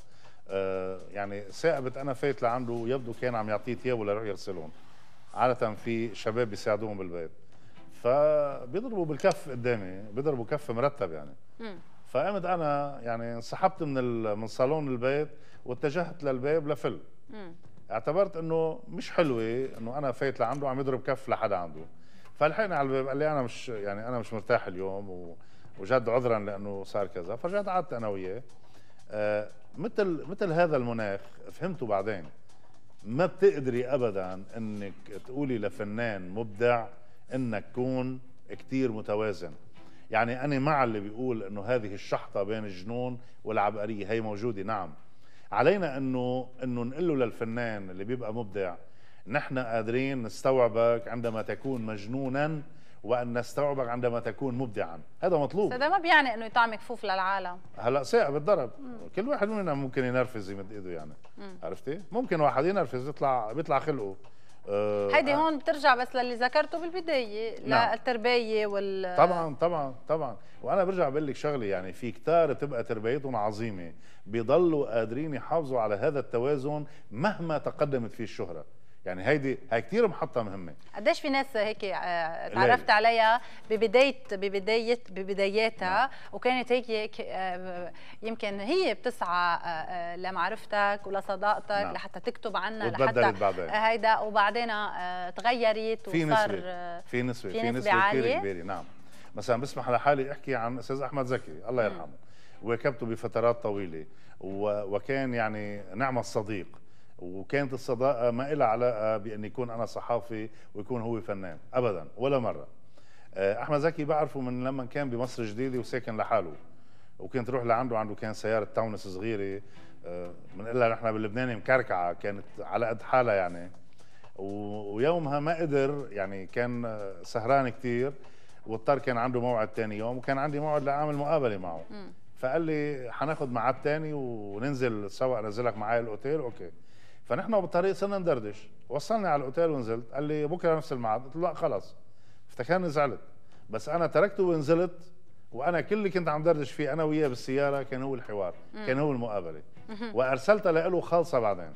آه، يعني ثائبت انا فايت لعنده يبدو كان عم يعطيه ثياب ولا يروح يغسلهم عاده في شباب بيساعدوهم بالبيت فبيضربوا بالكف قدامي بيضربوا كف مرتب يعني فقمت انا يعني انسحبت من من صالون البيت واتجهت للباب لفل اعتبرت انه مش حلوه انه انا فايت لعنده عم يضرب كف لحدا عنده فلحقني على الباب قال لي انا مش يعني انا مش مرتاح اليوم وجد عذرا لانه صار كذا فرجعت قعدت انا وياه آه، مثل مثل هذا المناخ فهمته بعدين ما بتقدري ابدا انك تقولي لفنان مبدع انك تكون كتير متوازن يعني انا مع اللي بيقول انه هذه الشحطه بين الجنون والعبقريه هي موجوده نعم علينا انه انه نقول له للفنان اللي بيبقى مبدع نحن قادرين نستوعبك عندما تكون مجنونا وان نستوعبك عندما تكون مبدعا هذا مطلوب هذا ما بيعني انه يطعم كفوف للعالم هلا ساعه بالضرب كل واحد منا ممكن ينرفز يمد ايده يعني مم. عرفتي ممكن واحد ينرفز يطلع بيطلع خلقه أه هيدي آه. هون بترجع بس للي ذكرته بالبدايه نعم. للتربيه وال طبعا طبعا طبعا وانا برجع بقول لك شغله يعني في كتار تبقى تربيتهم عظيمه بيضلوا قادرين يحافظوا على هذا التوازن مهما تقدمت فيه الشهره يعني هيدي هي كثير محطه مهمه قديش في ناس هيك آه، تعرفت عليها ببدايه ببدايه ببداياتها نعم. وكانت هيك آه، آه، يمكن هي بتسعى لمعرفتك ولصداقتك نعم. لحتى تكتب عنها لحتى بعدين. هيدا وبعدين تغيرت في وصار نسبة. في نسبه في نسبه, نسبة كثير كبيره نعم مثلا بسمح لحالي احكي عن استاذ احمد زكي الله يرحمه واكبته بفترات طويله وكان يعني نعم الصديق وكانت الصداقه ما لها علاقه بان يكون انا صحافي ويكون هو فنان ابدا ولا مره آه، احمد زكي بعرفه من لما كان بمصر جديدة وساكن لحاله وكنت روح لعنده عنده كان سياره تاونس صغيره آه، إلا نحن باللبناني مكركعه كانت على قد حالها يعني ويومها ما قدر يعني كان سهران كثير واضطر كان عنده موعد ثاني يوم وكان عندي موعد لاعمل مقابله معه فقال لي حناخد معاد ثاني وننزل سوا انزلك معايا الاوتيل اوكي فنحن بالطريق صرنا ندردش وصلني على الاوتيل ونزلت قال لي بكره نفس الميعاد قلت له لا خلص افتكرني زعلت بس انا تركته ونزلت وانا كل اللي كنت عم دردش فيه انا وياه بالسياره كان هو الحوار مم. كان هو المقابله وارسلتها له خالصه بعدين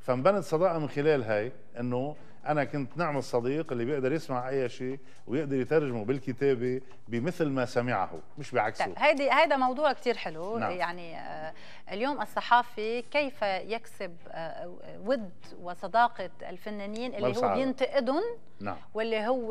فانبنت صداقه من خلال هاي انه انا كنت نعم الصديق اللي بيقدر يسمع اي شيء ويقدر يترجمه بالكتابه بمثل ما سمعه مش بعكسه طيب، هيدي هيدا موضوع كثير حلو نعم. يعني آه، اليوم الصحافي كيف يكسب آه، ود وصداقه الفنانين اللي هو بينتقدهم نعم. واللي هو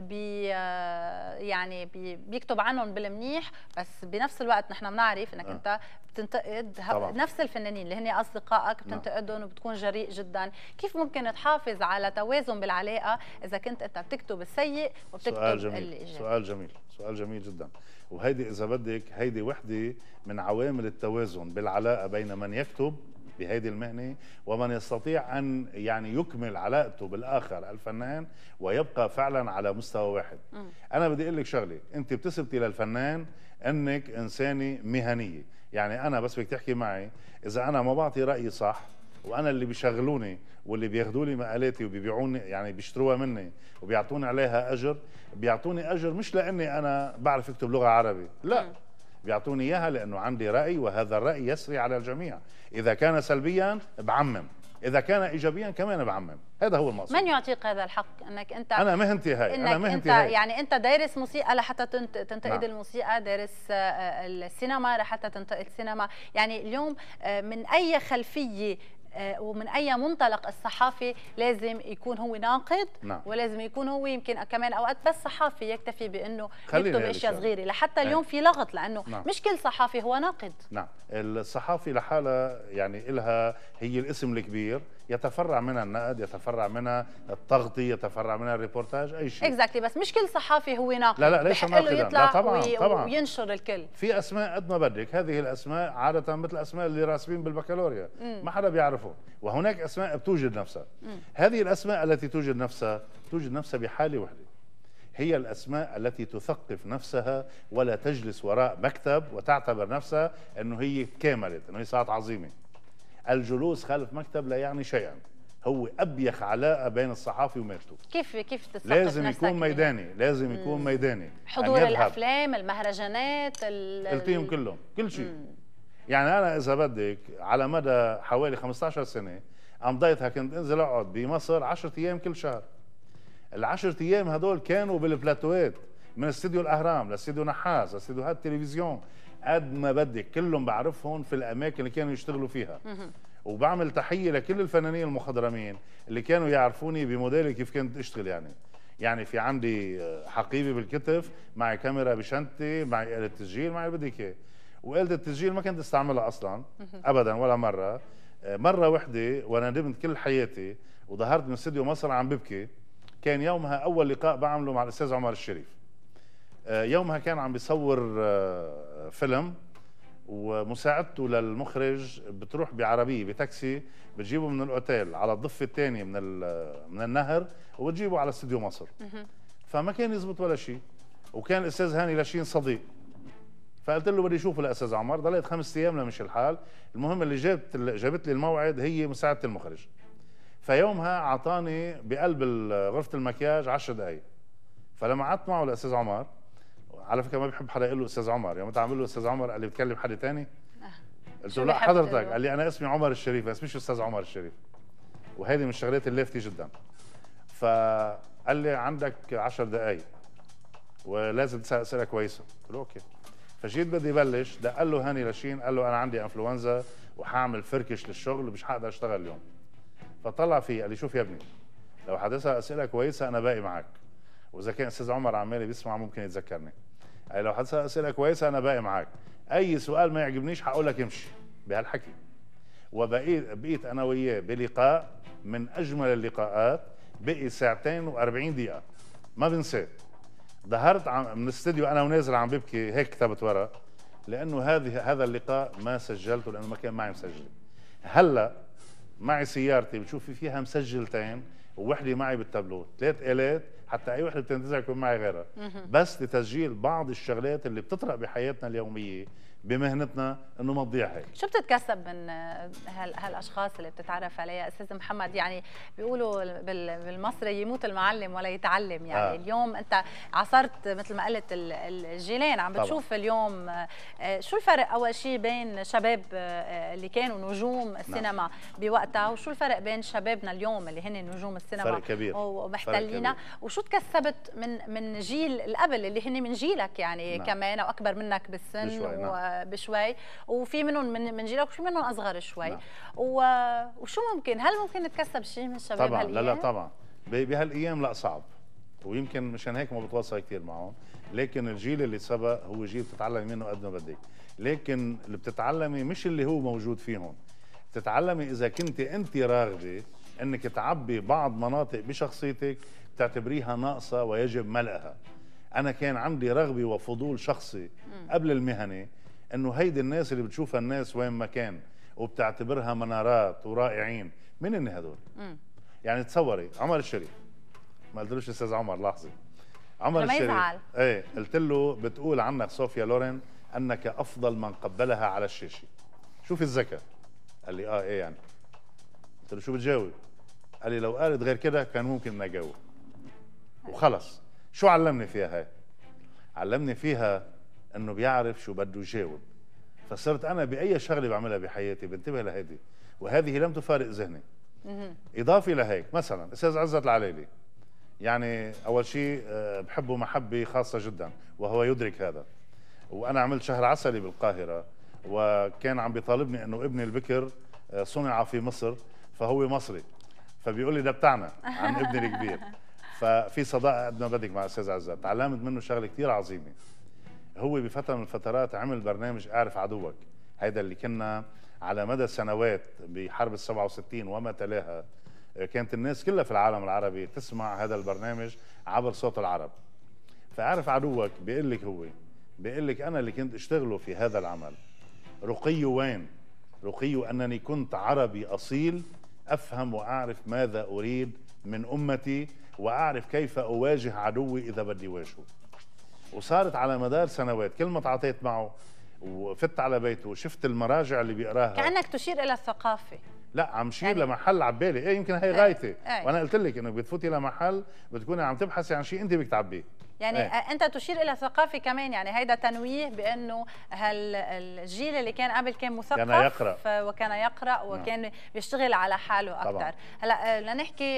بي آه، يعني بي بيكتب عنهم بالمنيح بس بنفس الوقت نحن بنعرف انك أه. انت بتنتقد طبعا. نفس الفنانين اللي هن اصدقائك نعم. بتنتقدهم نعم. وبتكون جريء جدا كيف ممكن تحافظ على توازن بالعلاقه اذا كنت انت بتكتب السيء وبتكتب سؤال جميل سؤال جميل سؤال جميل جدا وهيدي اذا بدك هيدي وحده من عوامل التوازن بالعلاقه بين من يكتب بهيدي المهنة ومن يستطيع أن يعني يكمل علاقته بالآخر الفنان ويبقى فعلا على مستوى واحد م. أنا بدي أقول لك شغلة أنت بتثبتي للفنان أنك إنسانة مهنية يعني أنا بس بدك تحكي معي إذا أنا ما بعطي رأيي صح وانا اللي بيشغلوني واللي بياخذوا لي مقالاتي وبيبيعوني يعني بيشتروها مني وبيعطوني عليها اجر بيعطوني اجر مش لاني انا بعرف اكتب لغه عربي لا بيعطوني اياها لانه عندي راي وهذا الراي يسري على الجميع اذا كان سلبيا بعمم اذا كان ايجابيا كمان بعمم هذا هو المقصود من يعطيك هذا الحق انك انت انا مهنتي هاي انا مهنتي انت هاي. يعني انت دارس موسيقى لحتى تنتقد نعم. الموسيقى دارس آه، آه، السينما لحتى تنتقد السينما يعني اليوم آه، من اي خلفيه آه، ومن اي منطلق الصحافي لازم يكون هو ناقد نعم. ولازم يكون هو يمكن كمان اوقات بس صحافي يكتفي بانه يكتب اشياء صغيره لحتى إيه. اليوم في لغط لانه نعم. مش كل صحافي هو ناقد نعم الصحافي لحالها يعني إلها هي الاسم الكبير يتفرع منها النقد يتفرع منها التغطية يتفرع منها الريبورتاج أي شيء اكزاكتلي بس مش كل صحافي هو ناقد لا لا ليس ناقدا لا طبعا وي... طبعا وينشر الكل في أسماء قد ما بدك هذه الأسماء عادة مثل الأسماء اللي راسبين بالبكالوريا ما حدا بيعرفهم وهناك أسماء بتوجد نفسها هذه الأسماء التي توجد نفسها توجد نفسها بحالة وحدة هي الأسماء التي تثقف نفسها ولا تجلس وراء مكتب وتعتبر نفسها أنه هي كاملت أنه هي صارت عظيمة الجلوس خلف مكتب لا يعني شيئا هو ابيخ علاقه بين الصحافي ومرته كيف كيف تثقف لازم يكون يعني؟ ميداني لازم يكون مم. ميداني حضور يعني الافلام المهرجانات التيم كلهم كل شيء يعني انا اذا بدك على مدى حوالي 15 سنه امضيتها كنت انزل اقعد بمصر 10 ايام كل شهر ال10 ايام هدول كانوا بالبلاتوات من استديو الاهرام لاستديو نحاس لاستديوهات التلفزيون قد ما بدي كلهم بعرفهم في الاماكن اللي كانوا يشتغلوا فيها وبعمل تحيه لكل الفنانين المخضرمين اللي كانوا يعرفوني بموديلي كيف كنت اشتغل يعني يعني في عندي آه، حقيبه بالكتف معي كاميرا بشنتي معي آلة تسجيل معي بدك اياه وآلة التسجيل ما كنت استعملها اصلا ابدا ولا مره آه، مره وحده وانا ندمت كل حياتي وظهرت من استديو مصر عم ببكي كان يومها اول لقاء بعمله مع الاستاذ عمر الشريف آه، يومها كان عم بيصور آه، فيلم ومساعدته للمخرج بتروح بعربيه بتاكسي بتجيبه من الاوتيل على الضفه الثانيه من من النهر وبتجيبه على استوديو مصر فما كان يزبط ولا شيء وكان الاستاذ هاني لاشين صديق فقلت له بدي اشوفه الاستاذ عمر ضليت خمس ايام لمش الحال المهم اللي جابت جابت لي الموعد هي مساعده المخرج فيومها اعطاني بقلب غرفه المكياج 10 دقائق فلما قعدت معه الاستاذ عمر على فكره ما بيحب حدا يقول له استاذ عمر يوم تعمل له استاذ عمر قال لي بتكلم حدا ثاني أه. قلت له لا حضرتك قال لي انا اسمي عمر الشريف بس مش استاذ عمر الشريف وهذه من الشغلات اللافته جدا فقال لي عندك 10 دقائق ولازم تسال اسئله كويسه قلت له اوكي فجيت بدي بلش دق له هاني لشين قال له انا عندي انفلونزا وحاعمل فركش للشغل ومش حقدر اشتغل اليوم فطلع فيه قال لي شوف يا ابني لو حدثها اسئله كويسه انا باقي معك واذا كان استاذ عمر عمالي بيسمع ممكن يتذكرني يعني لو حسأل اسئله كويسه انا باقي معاك اي سؤال ما يعجبنيش هقول لك امشي بهالحكي وبقيت بقيت انا وياه بلقاء من اجمل اللقاءات بقي ساعتين و40 دقيقه ما بنساه ظهرت من الاستديو انا ونازل عم ببكي هيك كتبت ورقه لانه هذه هذا اللقاء ما سجلته لانه ما كان معي مسجل هلا معي سيارتي بتشوفي فيها مسجلتين ووحده معي بالتابلو ثلاث الات حتى اي وحده بتنتزع يكون معي غيرها بس لتسجيل بعض الشغلات اللي بتطرق بحياتنا اليوميه بمهنتنا انه ما تضيع هيك شو بتتكسب من هالاشخاص اللي بتتعرف عليها استاذ محمد يعني بيقولوا بالمصري يموت المعلم ولا يتعلم يعني آه. اليوم انت عصرت مثل ما قلت الجيلين عم بتشوف طبعا. اليوم آه، شو الفرق اول شيء بين شباب آه، اللي كانوا نجوم نعم. السينما نعم. بوقتها وشو الفرق بين شبابنا اليوم اللي هن نجوم السينما فرق كبير ومحتلينا وشو تكسبت من من جيل اللي قبل اللي هن من جيلك يعني نعم. كمان واكبر منك بالسن بشوي. نعم. بشوي وفي منهم من من جيلك وفي منهم اصغر شوي نعم. و... وشو ممكن هل ممكن نتكسب شيء من الشباب طبعا هالأيام؟ لا لا طبعا بهالايام لا صعب ويمكن مشان هيك ما بتواصل كثير معهم لكن الجيل اللي سبق هو جيل بتتعلمي منه قد ما بدك لكن اللي بتتعلمي مش اللي هو موجود فيهم بتتعلمي اذا كنت انت راغبه انك تعبي بعض مناطق بشخصيتك بتعتبريها ناقصه ويجب ملئها انا كان عندي رغبه وفضول شخصي قبل المهنه انه هيدي الناس اللي بتشوفها الناس وين ما كان وبتعتبرها منارات ورائعين مين هن هدول يعني تصوري عمر الشريف ما قلتلوش استاذ عمر لحظه عمر الشريف يزعل. ايه قلت له بتقول عنك صوفيا لورين انك افضل من قبلها على الشاشه شوف الذكاء قال لي اه ايه يعني قلت له شو بتجاوب قال لي لو قالت غير كده كان ممكن نجاوب وخلص شو علمني فيها هاي علمني فيها انه بيعرف شو بده يجاوب فصرت انا باي شغله بعملها بحياتي بنتبه لهيدي وهذه لم تفارق ذهني اضافه لهيك مثلا استاذ عزت العليلي يعني اول شيء آه، بحبه محبه خاصه جدا وهو يدرك هذا وانا عملت شهر عسلي بالقاهره وكان عم بيطالبني انه ابني البكر آه، صنع في مصر فهو مصري فبيقول لي دبتعنا عن ابني الكبير ففي صداقه قد ما بدك مع استاذ عزت تعلمت منه شغله كثير عظيمه هو بفتره من الفترات عمل برنامج اعرف عدوك هيدا اللي كنا على مدى سنوات بحرب ال 67 وما تلاها كانت الناس كلها في العالم العربي تسمع هذا البرنامج عبر صوت العرب فاعرف عدوك بيقول لك هو بيقول لك انا اللي كنت اشتغله في هذا العمل رقي وين رقي انني كنت عربي اصيل افهم واعرف ماذا اريد من امتي واعرف كيف اواجه عدوي اذا بدي واجهه وصارت على مدار سنوات كل ما تعطيت معه وفت على بيته وشفت المراجع اللي بيقراها كانك تشير الى الثقافه لا عم شير يعني... لمحل عبالي ايه يمكن هي إيه، غايتي ايه. ايه. وانا قلت لك انه بتفوتي لمحل بتكوني عم تبحثي عن شيء انت بدك تعبيه يعني ايه. انت تشير الى ثقافه كمان يعني هيدا تنويه بانه هالجيل اللي كان قبل كان مثقف كان يقرا وكان يقرا وكان نعم. بيشتغل على حاله اكثر هلا آه، لنحكي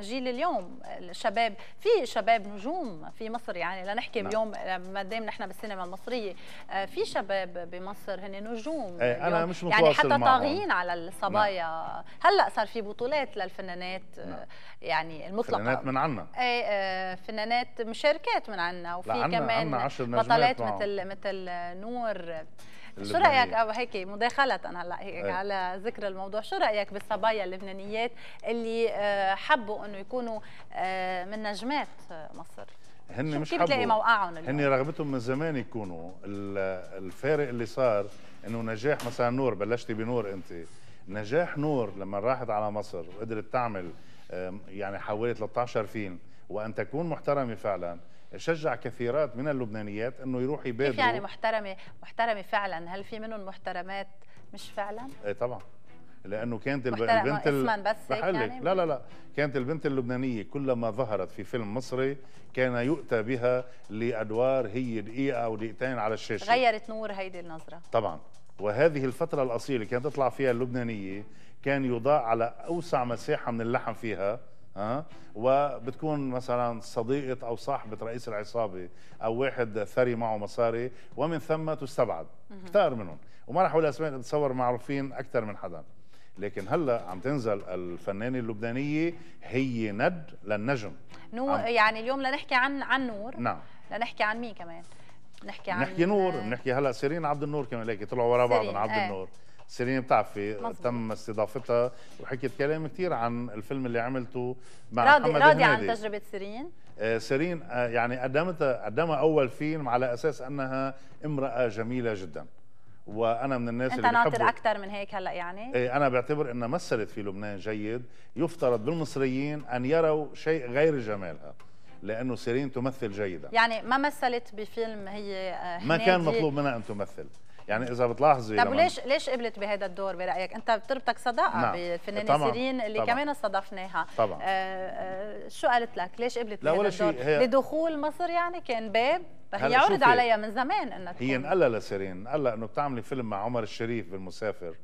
جيل اليوم الشباب في شباب نجوم في مصر يعني لنحكي نعم. اليوم آه، ما دام نحن بالسينما المصريه آه، في شباب بمصر هن نجوم ايه انا مش يعني متواصل يعني حتى طاغيين على نعم. الصبايا نعم. هلا صار في بطولات للفنانات نعم. يعني المطلقه فنانات من عنا ايه فنانات مشاركات من عنا وفي كمان عنا بطلات مثل مثل نور شو رايك او هيك مداخله هلا هيك أيه. على ذكر الموضوع شو رايك بالصبايا اللبنانيات اللي آه، حبوا انه يكونوا آه، من نجمات مصر هن مش كيف بتلاقي موقعهم هن رغبتهم من زمان يكونوا الفارق اللي صار انه نجاح مثلا نور بلشتي بنور انت نجاح نور لما راحت على مصر وقدرت تعمل يعني حوالي 13 فيلم وأن تكون محترمة فعلا شجع كثيرات من اللبنانيات انه يروح يبادروا كيف يعني محترمه محترمه فعلا هل في منهم محترمات مش فعلا ايه طبعا لانه كانت البنت بس يعني لا لا لا كانت البنت اللبنانيه كلما ظهرت في فيلم مصري كان يؤتى بها لادوار هي دقيقه او دقيقتين على الشاشه غيرت نور هيدي النظره طبعا وهذه الفتره الاصيله كانت تطلع فيها اللبنانيه كان يضاء على اوسع مساحه من اللحم فيها ها وبتكون مثلا صديقه او صاحبه رئيس العصابه او واحد ثري معه مصاري ومن ثم تستبعد كثار منهم وما رح اقول اسماء بتصور معروفين اكثر من حدا لكن هلا عم تنزل الفنانه اللبنانيه هي ند للنجم نور يعني اليوم لنحكي عن عن نور نعم لنحكي عن مين كمان نحكي عن نحكي نور آه. بنحكي هلا سيرين عبد النور كمان ليكي طلعوا ورا بعض عبد آه. النور سيرين بتعرفي تم استضافتها وحكيت كلام كثير عن الفيلم اللي عملته مع راضي محمد راضي هنادي. عن تجربه سيرين آه، سيرين آه، يعني قدمتها قدمها اول فيلم على اساس انها امراه جميله جدا وانا من الناس انت اللي ناطر اكثر من هيك هلا يعني ايه انا بعتبر انها مثلت في لبنان جيد يفترض بالمصريين ان يروا شيء غير جمالها لانه سيرين تمثل جيدا يعني ما مثلت بفيلم هي آه، ما كان مطلوب منها ان تمثل يعني اذا بتلاحظي طب وليش ليش قبلت بهذا الدور برايك انت بتربطك صداقه نعم. بالفنانه سيرين اللي طبعًا. كمان استضفناها طبعا آه،, آه شو قالت لك ليش قبلت بهذا الدور هي... لدخول مصر يعني كان باب هي عرض عليها من زمان انها هي انقلها لسيرين قال انه بتعملي فيلم مع عمر الشريف بالمسافر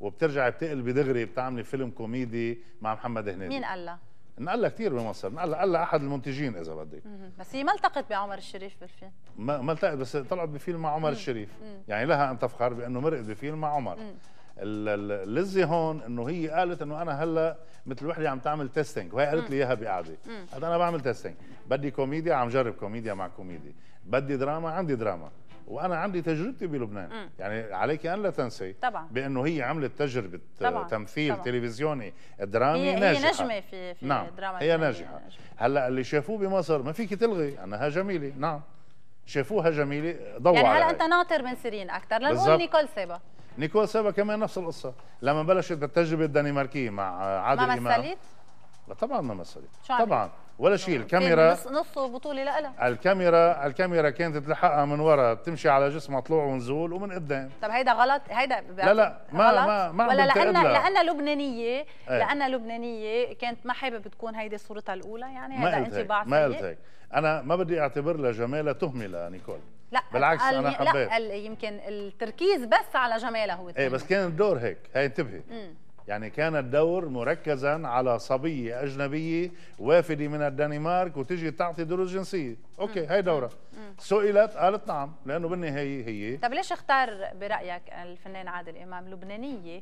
وبترجعي بتقلبي دغري بتعملي فيلم كوميدي مع محمد هنيدي مين قال لها نقلها كثير بمصر نقلها قلها احد المنتجين اذا بدك بس هي ما التقت بعمر الشريف بالفيلم ما, التقت بس طلعت بفيلم مع عمر الشريف يعني لها ان تفخر بانه مرقت بفيلم مع عمر اللذه هون انه هي قالت انه انا هلا مثل وحده عم تعمل تيستينج وهي قالت لي اياها بقعده قالت انا بعمل تيستينج بدي كوميديا عم جرب كوميديا مع كوميديا بدي دراما عندي دراما وانا عندي تجربتي بلبنان مم. يعني عليك ان لا تنسي طبعا. بانه هي عملت تجربه آه، طبعا. تمثيل طبعا. تلفزيوني درامي هي ناجحه هي نجمه في في نعم. الدراما هي ناجحه هلا اللي شافوه بمصر ما فيك تلغي انها جميله نعم شافوها جميله ضوء يعني هلا انت ناطر من سيرين اكثر لنقول نيكول سيبا نيكول سيبا كمان نفس القصه لما بلشت بالتجربه الدنماركيه مع عادل ما امام ما مثلت لا طبعا ما مثلت طبعا ولا شيء الكاميرا نص نص بطولة لها الكاميرا الكاميرا كانت تلحقها من ورا بتمشي على جسمها طلوع ونزول ومن قدام طب هيدا غلط هيدا لا لا ما غلط. ما ما ولا لأن لأنها لبنانية ايه. لأنها لبنانية كانت ما حابب تكون هيدي صورتها الأولى يعني هذا انطباع ما قلت هيك انا ما بدي اعتبر لها جمالها تهمه لنيكول لا بالعكس انا حبيت لا يمكن التركيز بس على جمالها هو ايه بس كان الدور هيك هي انتبهي يعني كان الدور مركزا على صبية أجنبية وافدة من الدنمارك وتجي تعطي دروس جنسية أوكي هاي دورة سئلت قالت نعم لأنه بالنهاية هي طب ليش اختار برأيك الفنان عادل إمام لبنانية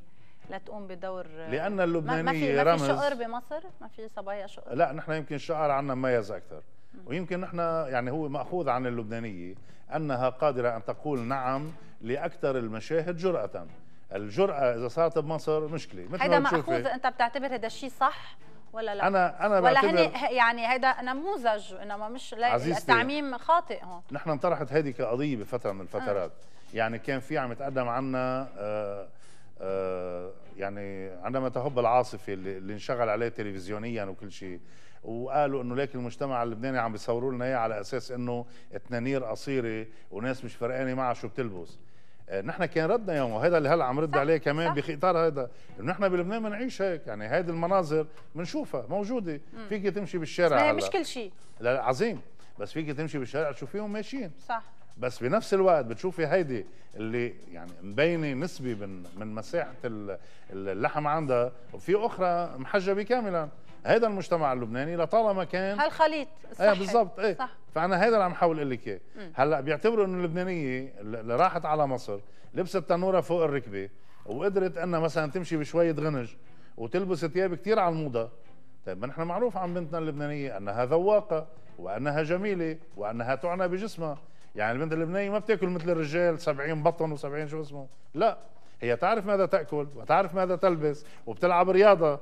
لتقوم بدور لأن اللبنانية رمز ما في شقر بمصر؟ ما في صبايا شقر؟ لا نحن يمكن شقر عنا مميز أكثر ويمكن نحن يعني هو مأخوذ عن اللبنانية أنها قادرة أن تقول نعم لأكثر المشاهد جرأة الجرأة إذا صارت بمصر مشكلة مثل هذا مأخوذ أنت بتعتبر هذا الشيء صح ولا لا؟ أنا أنا ولا هن يعني هذا نموذج إنما مش التعميم خاطئ هون نحن انطرحت هذه كقضية بفترة من الفترات أه. يعني كان في عم يتقدم عنا آه آه يعني عندما تهب العاصفة اللي انشغل عليه تلفزيونيا وكل شيء وقالوا انه ليك المجتمع اللبناني عم بيصوروا لنا اياه على اساس انه تنانير قصيره وناس مش فرقانه معها شو بتلبس نحن كان ردنا يوم وهذا اللي هلا عم رد عليه كمان بخطار هذا انه نحن بلبنان بنعيش هيك يعني هذه المناظر بنشوفها موجوده فيك تمشي بالشارع هي مش كل شيء لا, لا عظيم بس فيك تمشي بالشارع تشوفيهم ماشيين صح بس بنفس الوقت بتشوفي هيدي اللي يعني مبينه نسبه من من مساحه اللحم عندها وفي اخرى محجبه كاملا هذا المجتمع اللبناني لطالما كان هالخليط صح ايه بالضبط ايه صح. فانا هذا اللي عم حاول اقول لك اياه هلا بيعتبروا انه اللبنانيه اللي راحت على مصر لبست تنوره فوق الركبه وقدرت انها مثلا تمشي بشويه غنج وتلبس ثياب كثير على الموضه طيب ما نحن معروف عن بنتنا اللبنانيه انها ذواقه وانها جميله وانها تعنى بجسمها يعني البنت اللبنانيه ما بتاكل مثل الرجال 70 بطن و70 شو اسمه لا هي تعرف ماذا تاكل وتعرف ماذا تلبس وبتلعب رياضه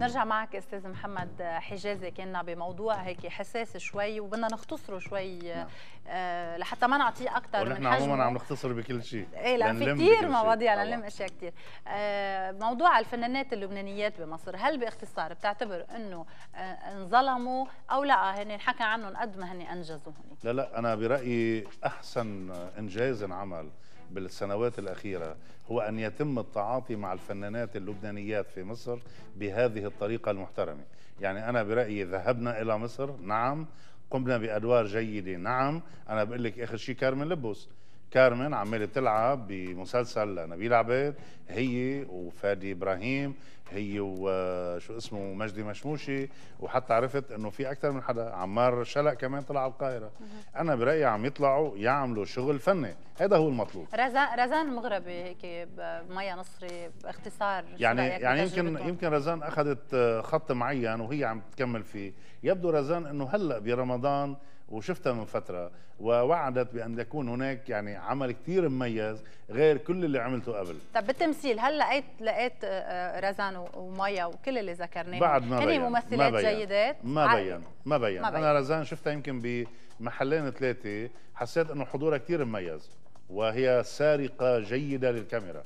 نرجع معك استاذ محمد حجازي كنا بموضوع هيك حساس شوي وبدنا نختصره شوي نعم. آه، لحتى ما نعطيه اكثر من حجمه عموما عم نختصر بكل شيء ايه لا في كثير مواضيع لنلم اشياء كثير آه، موضوع الفنانات اللبنانيات بمصر هل باختصار بتعتبر انه آه، انظلموا او لا هن حكى عنهم قد ما هن انجزوا هن لا لا انا برايي احسن انجاز انعمل بالسنوات الأخيرة هو أن يتم التعاطي مع الفنانات اللبنانيات في مصر بهذه الطريقة المحترمة يعني أنا برأيي ذهبنا إلى مصر نعم قمنا بأدوار جيدة نعم أنا بقول لك آخر شيء كارمن لبوس كارمن عمالة تلعب بمسلسل لنبيل عبيد هي وفادي إبراهيم هي وشو اسمه مجدي مشموشي وحتى عرفت انه في اكثر من حدا عمار شلق كمان طلع على القاهره انا برايي عم يطلعوا يعملوا شغل فني هذا هو المطلوب رزان رزان مغربي هيك بميا نصري باختصار يعني يعني يمكن يمكن رزان اخذت خط معين وهي عم تكمل فيه يبدو رزان انه هلا برمضان وشفتها من فتره ووعدت بان يكون هناك يعني عمل كثير مميز غير كل اللي عملته قبل طب بالتمثيل هل لقيت لقيت آه، آه، رزان وميا وكل اللي ذكرناه بعد ما هن يعني ممثلات ما بيان. جيدات ما بين ما بين انا رزان شفتها يمكن بمحلين ثلاثه حسيت انه حضورها كثير مميز وهي سارقة جيدة للكاميرا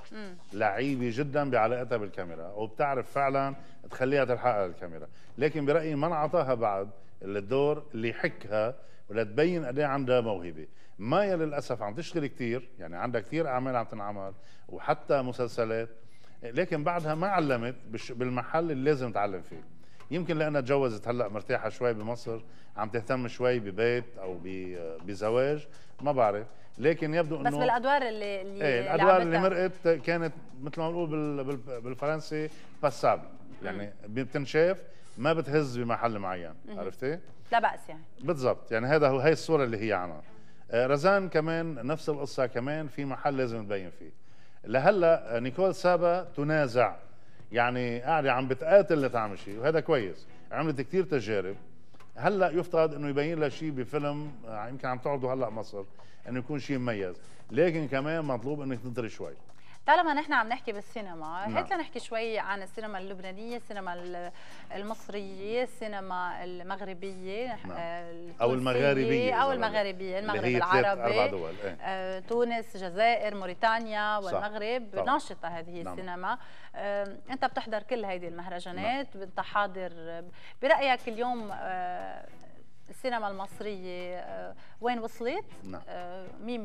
لعيبة جدا بعلاقتها بالكاميرا وبتعرف فعلا تخليها تلحقها للكاميرا لكن برأيي ما انعطاها بعد الدور اللي يحكها ولا تبين قد ايه عندها موهبه مايا للاسف عم تشتغل كثير يعني عندها كثير اعمال عم تنعمل وحتى مسلسلات لكن بعدها ما علمت بالمحل اللي لازم تعلم فيه يمكن لانها تجوزت هلا مرتاحه شوي بمصر عم تهتم شوي ببيت او بزواج ما بعرف لكن يبدو انه بس بالادوار اللي اللي ايه الادوار اللي, اللي مرقت كانت مثل ما بنقول بالفرنسي باسابل يعني بتنشاف ما بتهز بمحل معين عرفتي؟ لا بأس يعني بالضبط يعني هذا هو هي الصورة اللي هي عنها آه، رزان كمان نفس القصة كمان في محل لازم تبين فيه لهلا آه، نيكول سابا تنازع يعني قاعدة عم بتقاتل لتعمل شيء وهذا كويس عملت كثير تجارب هلا يفترض انه يبين لها شيء بفيلم آه، يمكن عم تعرضه هلا مصر انه يكون شيء مميز لكن كمان مطلوب انك تنطري شوي طالما نحن عم نحكي بالسينما نعم. نحكي لنحكي شوي عن السينما اللبنانيه السينما المصريه السينما المغربيه نعم. آه، او المغاربيه او المغاربيه المغرب العربي أربع دول. ايه؟ آه، تونس جزائر موريتانيا والمغرب صح. ناشطه هذه نعم. السينما آه، انت بتحضر كل هذه المهرجانات نعم. انت حاضر برايك اليوم السينما المصرية آه، وين وصلت نعم. آه، مين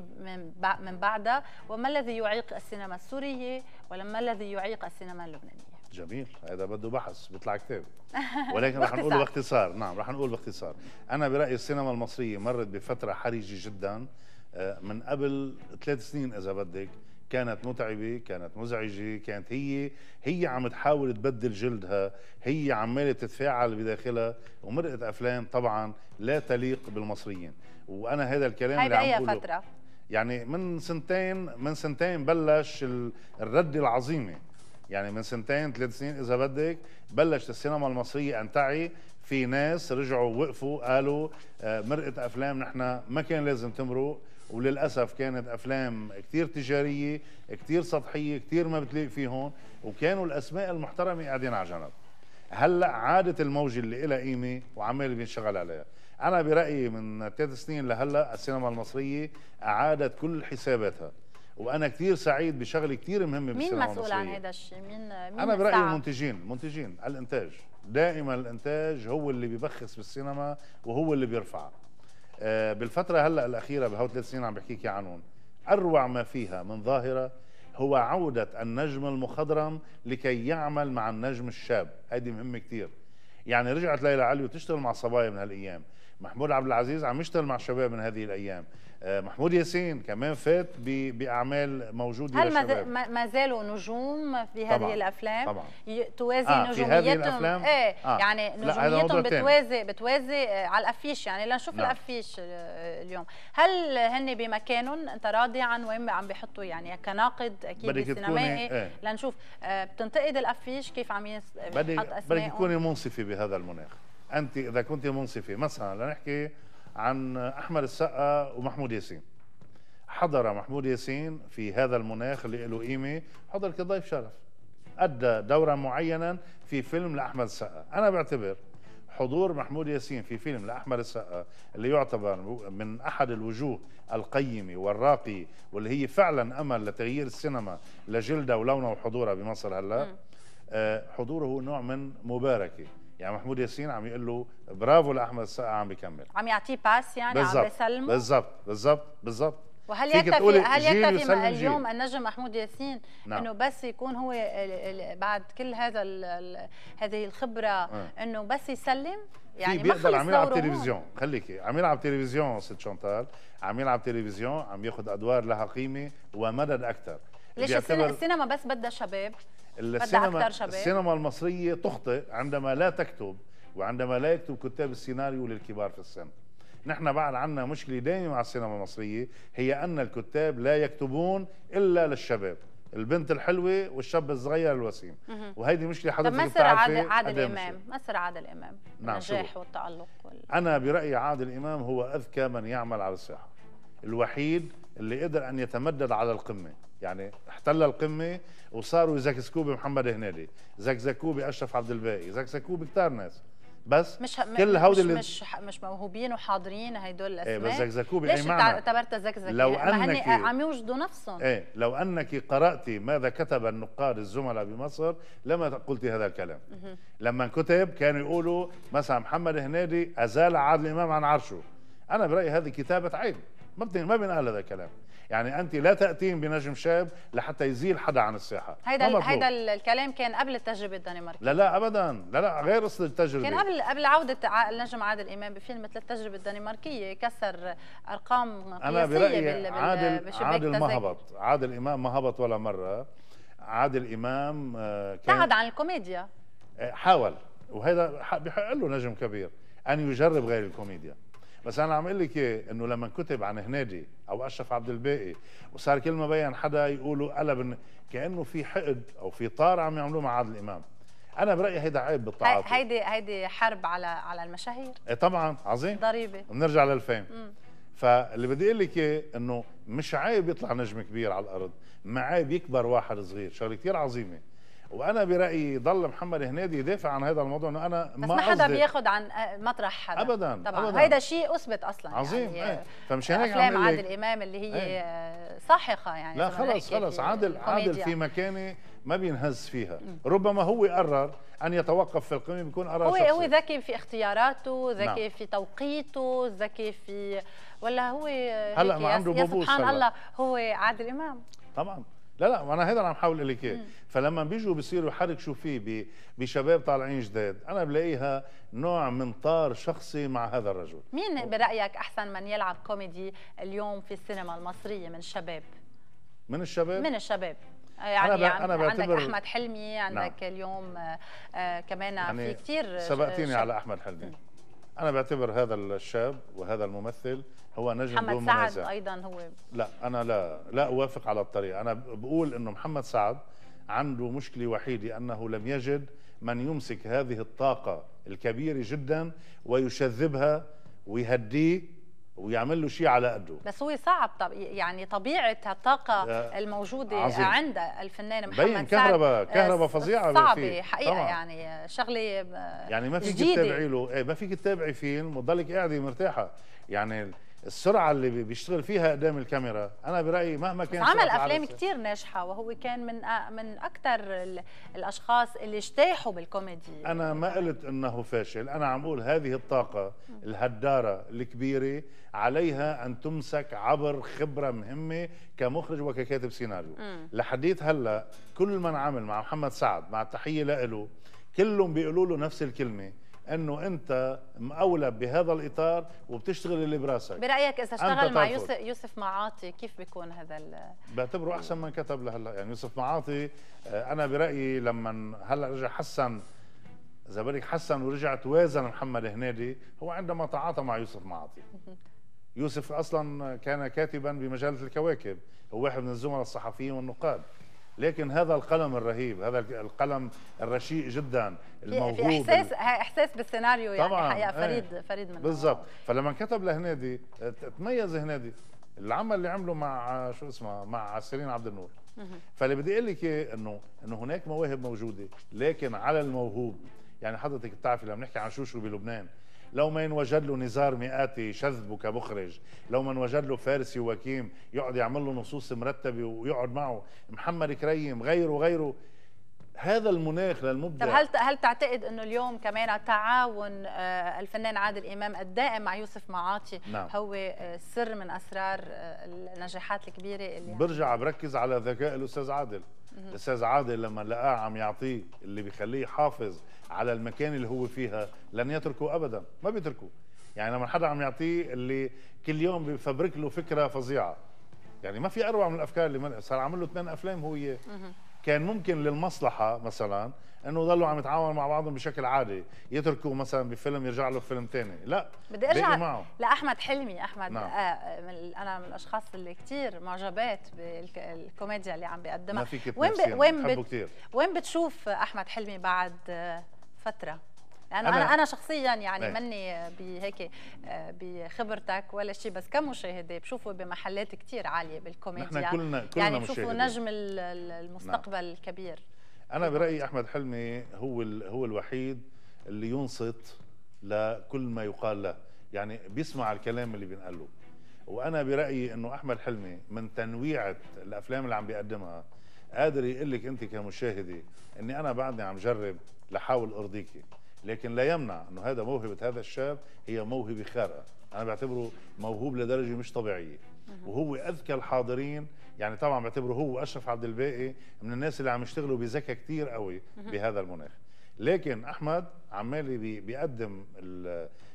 من بعدها وما الذي يعيق السينما السورية ولما الذي يعيق السينما اللبنانية جميل هذا بده بحث بيطلع كتاب ولكن رح نقوله باختصار نعم رح نقول باختصار انا برايي السينما المصريه مرت بفتره حرجه جدا آه، من قبل ثلاث سنين اذا بدك كانت متعبة كانت مزعجة كانت هي هي عم تحاول تبدل جلدها هي عمالة تتفاعل بداخلها ومرقت أفلام طبعا لا تليق بالمصريين وأنا هذا الكلام اللي عم بقوله فترة؟ يعني من سنتين من سنتين بلش الردة العظيمة يعني من سنتين ثلاث سنين إذا بدك بلشت السينما المصرية أن تعي في ناس رجعوا وقفوا قالوا آه، مرقة أفلام نحن ما كان لازم تمرق وللاسف كانت افلام كثير تجاريه كثير سطحيه كثير ما بتليق فيهم وكانوا الاسماء المحترمه قاعدين على جنب هلا عادت الموجه اللي لها قيمه وعمال بينشغل عليها انا برايي من ثلاث سنين لهلا السينما المصريه اعادت كل حساباتها وانا كثير سعيد بشغله كثير مهمه بالسينما المصريه مين مسؤول عن هذا الشيء مين مين انا برايي المنتجين المنتجين الانتاج دائما الانتاج هو اللي بيبخس بالسينما وهو اللي بيرفعها آه، بالفتره هلا الاخيره بهو ثلاث سنين عم بحكيك عنهم اروع ما فيها من ظاهره هو عوده النجم المخضرم لكي يعمل مع النجم الشاب هذه مهمه كثير يعني رجعت ليلى علي وتشتغل مع صبايا من هالايام محمود عبد العزيز عم يشتغل مع شباب من هذه الايام آه، محمود ياسين كمان فات باعمال موجوده هل ما زالوا نجوم في هذه طبعا. الافلام طبعا. توازي آه نجوميتهم ايه آه. يعني نجوميتهم بتوازي بتوازي آه، على الافيش يعني لنشوف نعم. الافيش آه، اليوم هل هن بمكانهم انت راضي عن وين عم بيحطوا يعني كناقد اكيد سينمائي إيه. لنشوف بتنتقد الافيش كيف عم يحط اسماء بدك تكوني منصفه بهذا المناخ انت اذا كنت منصفه مثلا لنحكي عن احمد السقا ومحمود ياسين حضر محمود ياسين في هذا المناخ اللي له قيمه حضر كضيف شرف ادى دورا معينا في فيلم لاحمد السقا انا بعتبر حضور محمود ياسين في فيلم لاحمد السقا اللي يعتبر من احد الوجوه القيمه والراقيه واللي هي فعلا امل لتغيير السينما لجلدها ولونها وحضورها بمصر هلا آه، حضوره هو نوع من مباركه يعني محمود ياسين عم يقول له برافو لاحمد السقا عم بيكمل عم يعطيه باس يعني بالزبط. عم بيسلمه بالضبط بالضبط بالضبط وهل يكتفي هل يكتفي اليوم النجم محمود ياسين نعم. انه بس يكون هو بعد كل هذا هذه الخبره أه. انه بس يسلم يعني بيقدر عم يلعب تلفزيون خليكي عم يلعب تلفزيون ست شونتال عم يلعب تلفزيون عم ياخذ ادوار لها قيمه ومدد اكثر ليش السينما بس بدها شباب السينما السينما المصريه تخطئ عندما لا تكتب وعندما لا يكتب كتاب السيناريو للكبار في السن نحن بعد عندنا مشكله دائمه مع السينما المصريه هي ان الكتاب لا يكتبون الا للشباب البنت الحلوه والشاب الصغير الوسيم وهيدي مشكله حضرتك بتعرفي مصر عادل, إيه عادل امام مسر عادل امام نعم النجاح والتالق وال... انا برايي عادل امام هو اذكى من يعمل على الساحه الوحيد اللي قدر ان يتمدد على القمه يعني احتل القمه وصاروا يزكزكوه بمحمد هنيدي زكزكوه باشرف عبد الباقي زكزكوه بكتار ناس بس مش كل هودي اللي مش مش موهوبين وحاضرين هدول الاسماء ايه بس زكزكوه باي معنى اعتبرتها زكزكه لو يعني انك عم يوجدوا نفسهم ايه لو انك قراتي ماذا كتب النقاد الزملاء بمصر لما قلتي هذا الكلام لما كتب كانوا يقولوا مثلا محمد هنيدي ازال عادل امام عن عرشه انا برايي هذه كتابه عيب ما ما بينقال هذا الكلام يعني انت لا تاتين بنجم شاب لحتى يزيل حدا عن الساحه هيدا هيدا الكلام كان قبل التجربه الدنماركيه لا لا ابدا لا لا غير قصه التجربه كان قبل قبل عوده النجم عادل امام بفيلم مثل التجربه الدنماركيه كسر ارقام قياسيه انا برايي بال... عادل عادل ما هبط عادل امام ما هبط ولا مره عادل امام آه، كان ابتعد عن الكوميديا آه، حاول وهذا بحق له نجم كبير ان يجرب غير الكوميديا بس انا عم اقول لك ايه انه لما كتب عن هنادي او اشرف عبد الباقي وصار كل ما بين حدا يقولوا قلب كانه في حقد او في طار عم يعملوه مع عادل امام انا برايي هيدا عيب بالتعاطي هيدي هيدي حرب على على المشاهير ايه طبعا عظيم ضريبه بنرجع للفيم فاللي بدي اقول لك ايه انه مش عيب يطلع نجم كبير على الارض ما عيب يكبر واحد صغير شغله كثير عظيمه وانا برايي ضل محمد هنيدي يدافع عن هذا الموضوع انه انا ما بس ما حدا بياخذ عن مطرح حدا ابدا طبعا أبداً. هيدا شيء اثبت اصلا يعني عظيم يعني ايه. فمش هيك افلام عادل امام اللي هي ايه. ساحقه يعني لا خلص خلص عادل عادل في مكانه ما بينهز فيها م. ربما هو قرر ان يتوقف في القمه بيكون قرار هو شخصي. هو ذكي في اختياراته ذكي نعم. في توقيته ذكي في ولا هو هلا ما عنده يا سبحان الله هو عادل امام طبعا لا لا انا هذا اللي عم حاول لك اياه فلما بيجوا بصيروا شو فيه بشباب طالعين جداد انا بلاقيها نوع من طار شخصي مع هذا الرجل مين برايك احسن من يلعب كوميدي اليوم في السينما المصريه من الشباب من الشباب من الشباب آه، يعني أنا أنا بعتبر عندك احمد حلمي عندك نعم. اليوم آه, آه، كمان يعني في كثير سبقتيني على احمد حلمي انا بعتبر هذا الشاب وهذا الممثل هو نجم محمد سعد منازع. ايضا هو لا انا لا لا اوافق على الطريقه انا بقول انه محمد سعد عنده مشكله وحيده انه لم يجد من يمسك هذه الطاقه الكبيره جدا ويشذبها ويهديه ويعمل له شيء على قده بس هو صعب طب يعني طبيعه الطاقه الموجوده عظيم. عند الفنان محمد بين كهرباء آه، كهرباء فظيعه صعبه حقيقه طبعا. يعني شغله يعني ما فيك تتابعي له ايه ما فيك تتابعي فيلم وتضلك قاعده مرتاحه يعني السرعه اللي بيشتغل فيها قدام الكاميرا انا برايي مهما كان عمل افلام كثير ناجحه وهو كان من من اكثر الاشخاص اللي اجتاحوا بالكوميدي انا ما قلت انه فاشل انا عم اقول هذه الطاقه الهداره الكبيره عليها ان تمسك عبر خبره مهمه كمخرج وككاتب سيناريو لحديت هلا كل من عمل مع محمد سعد مع التحيه له كلهم بيقولوا له نفس الكلمه انه انت مقولب بهذا الاطار وبتشتغل اللي براسك برايك اذا اشتغل مع يوسف, يوسف معاطي كيف بيكون هذا ال... بعتبره احسن من كتب لهلا يعني يوسف معاطي آه، انا برايي لما هلا رجع حسن اذا بدك حسن ورجع توازن محمد هنيدي هو عندما تعاطى مع يوسف معاطي يوسف اصلا كان كاتبا بمجله الكواكب هو واحد من الزملاء الصحفيين والنقاد لكن هذا القلم الرهيب هذا القلم الرشيق جدا الموهوب في احساس احساس بالسيناريو يعني طبعا حقيقه فريد ايه فريد من بالضبط فلما كتب لهنادي تميز هنادي العمل اللي عمله مع شو اسمه مع سيرين عبد النور فاللي بدي اقول لك انه انه هناك مواهب موجوده لكن على الموهوب يعني حضرتك بتعرفي لما نحكي عن شوشو بلبنان لو ما ينوجد له نزار مئاتي شذب كمخرج لو ما ينوجد له فارسي وكيم يقعد يعمل له نصوص مرتبه ويقعد معه محمد كريم غيره غيره هذا المناخ للمبدع طب هل هل تعتقد انه اليوم كمان تعاون آه، الفنان عادل امام الدائم مع يوسف معاطي نعم. هو آه، سر من اسرار آه، النجاحات الكبيره اللي برجع بركز على ذكاء الاستاذ عادل الاستاذ عادل لما لقاه عم يعطيه اللي بيخليه يحافظ على المكان اللي هو فيها لن يتركه ابدا ما بيتركه يعني لما حدا عم يعطيه اللي كل يوم بفبرك له فكره فظيعه يعني ما في اروع من الافكار اللي صار عمل له ثمان افلام هو كان ممكن للمصلحه مثلا انه يضلوا عم يتعاونوا مع بعضهم بشكل عادي يتركوا مثلا بفيلم يرجع له فيلم ثاني لا بدي ارجع لا لاحمد حلمي احمد نعم. آه انا من الاشخاص اللي كثير معجبات بالكوميديا اللي عم بيقدمها ما فيك وين ب... وين بت... وين بتشوف احمد حلمي بعد آه، فتره لانه انا انا شخصيا يعني مني بهيك آه، بخبرتك ولا شيء بس كمشاهده بشوفه بمحلات كثير عاليه بالكوميديا نحن كلنا كلنا يعني بشوفه نجم المستقبل نعم. الكبير انا برايي احمد حلمي هو هو الوحيد اللي ينصت لكل ما يقال له يعني بيسمع الكلام اللي بينقال له وانا برايي انه احمد حلمي من تنويعه الافلام اللي عم بيقدمها قادر يقول لك انت كمشاهده اني انا بعدني عم جرب لحاول ارضيك لكن لا يمنع انه هذا موهبه هذا الشاب هي موهبه خارقه انا بعتبره موهوب لدرجه مش طبيعيه وهو اذكى الحاضرين يعني طبعا بعتبره هو واشرف عبد الباقي من الناس اللي عم يشتغلوا بذكاء كثير قوي بهذا المناخ لكن احمد عمالي بيقدم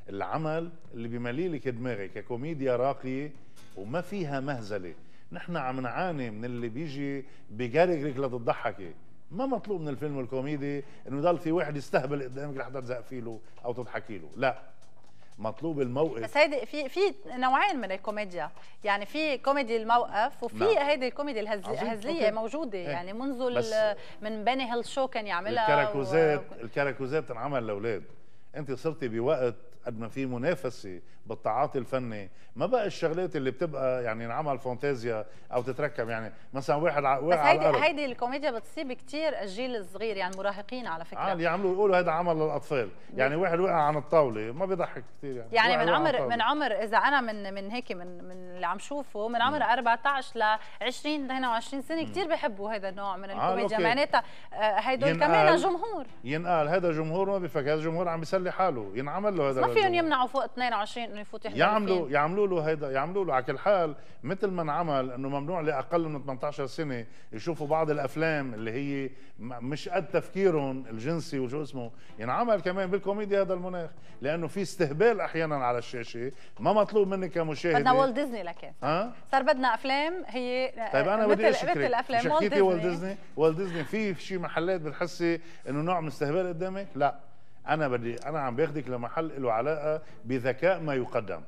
العمل اللي بيملي لك دماغي ككوميديا راقيه وما فيها مهزله نحن عم نعاني من اللي بيجي بجرجرك لتضحكي ما مطلوب من الفيلم الكوميدي انه يضل في واحد يستهبل قدامك لحتى تزقفي له او تضحكي له لا مطلوب الموقف بس هيدي في في نوعين من الكوميديا يعني في كوميدي الموقف وفي نعم. هيدي الكوميدي الهزليه موجوده ايه. يعني منذ من بني هيل شو كان يعملها الكراكوزات و... الكراكوزات انعمل لاولاد انت صرتي بوقت قد ما في منافسه بالتعاطي الفني ما بقى الشغلات اللي بتبقى يعني انعمل فانتازيا او تتركب يعني مثلا واحد ع... بس هيدي على هيدي الكوميديا بتصيب كثير الجيل الصغير يعني المراهقين على فكره يعني يعملوا يقولوا هذا عمل للاطفال يعني واحد وقع عن الطاوله ما بيضحك كثير يعني يعني من عمر من عمر اذا انا من من هيك من من اللي عم شوفه من عمر 14 ل 20 22 سنه كثير بحبوا هذا النوع من آه، الكوميديا آه معناتها هدول كمان جمهور ينقال هذا جمهور ما بيفكر هذا جمهور عم بيسلي حاله ينعمل له هذا ما فيهم يمنعوا فوق 22 انه يفوت يحضر يعملوا يعملوا له هيدا يعملوا له على كل حال مثل ما انعمل انه ممنوع لاقل من 18 سنه يشوفوا بعض الافلام اللي هي مش قد تفكيرهم الجنسي وشو اسمه ينعمل كمان بالكوميديا هذا المناخ لانه في استهبال احيانا على الشاشه ما مطلوب مني كمشاهد بدنا والت ديزني لكن ها صار بدنا افلام هي آه، طيب انا بدي اشكرك مثل افلام والت ديزني والت ديزني والت ديزني في شيء محلات بتحسي انه نوع من استهبال قدامك لا انا بدي انا عم باخذك لمحل له علاقه بذكاء ما يقدم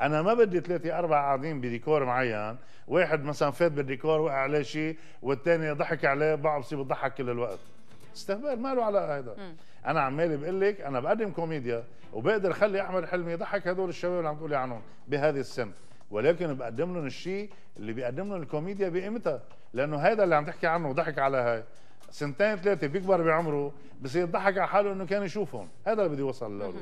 انا ما بدي ثلاثه اربعه قاعدين بديكور معين واحد مثلا فات بالديكور وقع عليه شيء والثاني ضحك عليه بعض بصير بضحك كل الوقت استهبال ما له علاقه هيدا انا عمالي بقول لك انا بقدم كوميديا وبقدر اخلي احمد حلمي يضحك هدول الشباب اللي عم تقولي عنهم بهذه السن ولكن بقدم لهم الشيء اللي بيقدم لهم الكوميديا بقيمتها لانه هذا اللي عم تحكي عنه وضحك على هاي سنتين ثلاثه بيكبر بعمره بصير يضحك على حاله انه كان يشوفهم هذا اللي بدي اوصل له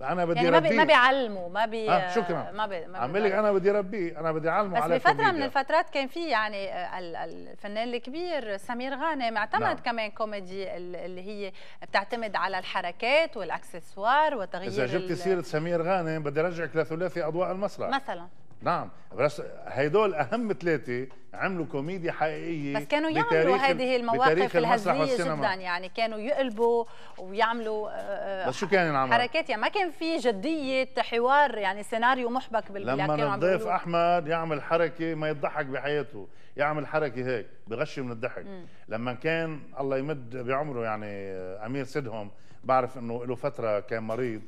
انا بدي يعني ما ما بيعلموا ما بي آه شكرا ما بي ما عم لك انا بدي ربيه انا بدي اعلمه بس على بفتره من الفترات كان في يعني آه، الفنان الكبير سمير غانم نعم. اعتمد نعم. كمان كوميدي اللي هي بتعتمد على الحركات والاكسسوار وتغيير اذا جبت سيره سمير غانم بدي ارجعك لثلاثي اضواء المسرح مثلا نعم بس هيدول اهم ثلاثه عملوا كوميديا حقيقيه بس كانوا يعملوا هذه المواقف الهزليه جدا يعني كانوا يقلبوا ويعملوا آه،, آه بس شو كان ينعمل؟ حركات يعني ما كان في جديه حوار يعني سيناريو محبك بال لما الضيف احمد يعمل حركه ما يضحك بحياته يعمل حركه هيك بغش من الضحك لما كان الله يمد بعمره يعني آه، امير سدهم بعرف انه له فتره كان مريض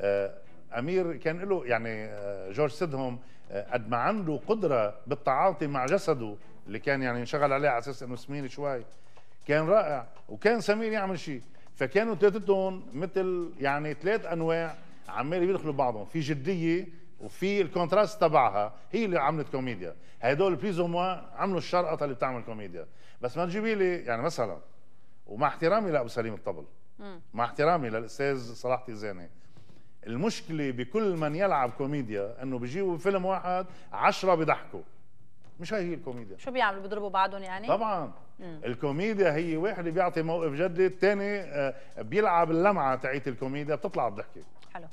آه، امير كان له يعني جورج سدهم آه، قد ما عنده قدره بالتعاطي مع جسده اللي كان يعني انشغل عليه على اساس انه سمين شوي كان رائع وكان سمير يعمل شيء فكانوا ثلاثتهم مثل يعني ثلاث انواع عمال بيدخلوا بعضهم في جديه وفي الكونتراست تبعها هي اللي عملت كوميديا هدول بليز عملوا الشرقطه اللي بتعمل كوميديا بس ما تجيبي لي يعني مثلا ومع احترامي لابو سليم الطبل مع احترامي للاستاذ صلاح تيزاني المشكله بكل من يلعب كوميديا انه بيجيبوا فيلم واحد عشرة بيضحكوا مش هي هي الكوميديا شو بيعملوا بيضربوا بعضهم يعني طبعا مم. الكوميديا هي واحد بيعطي موقف جدي الثاني آه، بيلعب اللمعه تاعت الكوميديا بتطلع الضحكه حلو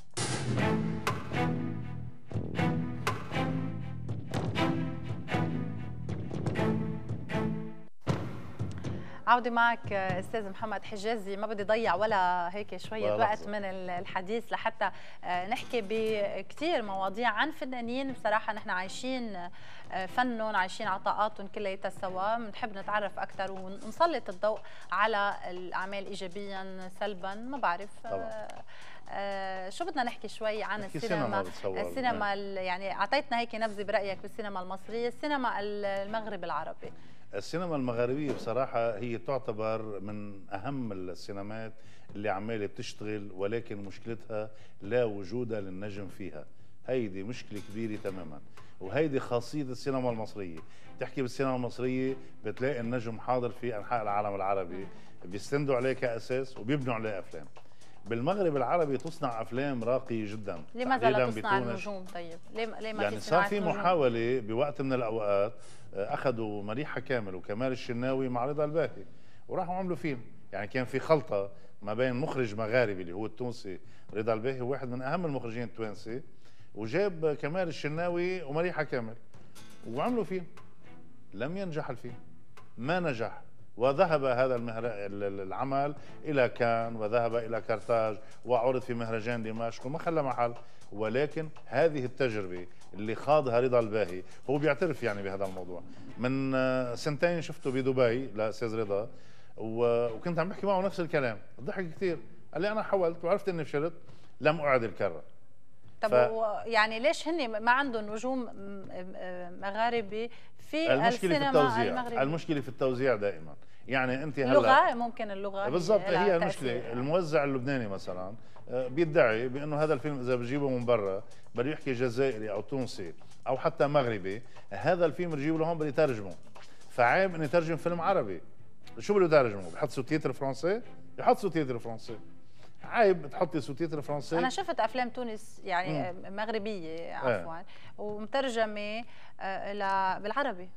عودة معك استاذ محمد حجازي ما بدي ضيع ولا هيك شوية وقت من الحديث لحتى آه، نحكي بكثير مواضيع عن فنانين بصراحة نحن عايشين آه، فنهم عايشين عطاءاتهم كلياتها سوا بنحب نتعرف أكثر ونسلط الضوء على الأعمال إيجابيا سلبا ما بعرف آه، طبعا. آه شو بدنا نحكي شوي عن نحكي السينما السينما يعني اعطيتنا هيك نبذه برايك بالسينما المصريه السينما المغرب العربي السينما المغربية بصراحة هي تعتبر من أهم السينمات اللي عمالة بتشتغل ولكن مشكلتها لا وجود للنجم فيها هيدي مشكلة كبيرة تماما وهيدي خاصية السينما المصرية تحكي بالسينما المصرية بتلاقي النجم حاضر في أنحاء العالم العربي بيستندوا عليه كأساس وبيبنوا عليه أفلام بالمغرب العربي تصنع افلام راقيه جدا لماذا لا تصنع النجوم طيب؟ ليه ما يعني صار في محاولة بوقت من الاوقات اخذوا مريحه كامل وكمال الشناوي مع رضا الباهي وراحوا عملوا فيلم يعني كان في خلطه ما بين مخرج مغاربي اللي هو التونسي رضا الباهي واحد من اهم المخرجين التونسي وجاب كمال الشناوي ومريحه كامل وعملوا فيلم لم ينجح الفيلم ما نجح وذهب هذا المهر... العمل الى كان وذهب الى كارتاج وعرض في مهرجان دمشق وما خلى محل ولكن هذه التجربة اللي خاضها رضا الباهي هو بيعترف يعني بهذا الموضوع من آه، سنتين شفته بدبي لأستاذ رضا وكنت عم بحكي معه نفس الكلام ضحك كثير قال لي أنا حاولت وعرفت أني فشلت لم أعد الكرة طب ف... يعني ليش هن ما عندهم نجوم مغاربي في المشكلة السينما في التوزيع المغربي المشكله في التوزيع دائما يعني انت هلا اللغه ممكن اللغه بالضبط هي المشكله الموزع اللبناني مثلا بيدعي بانه هذا الفيلم اذا بجيبه من برا بده يحكي جزائري او تونسي او حتى مغربي هذا الفيلم بجيبه لهون بده يترجمه فعيب انه يترجم فيلم عربي شو بده يترجمه بحط سوتيتر فرنسي يحط سوتيتر فرنسي عيب تحطي سوتيتر فرنسي انا شفت افلام تونس يعني مم. مغربيه إيه. عفوا ومترجمه آه، بالعربي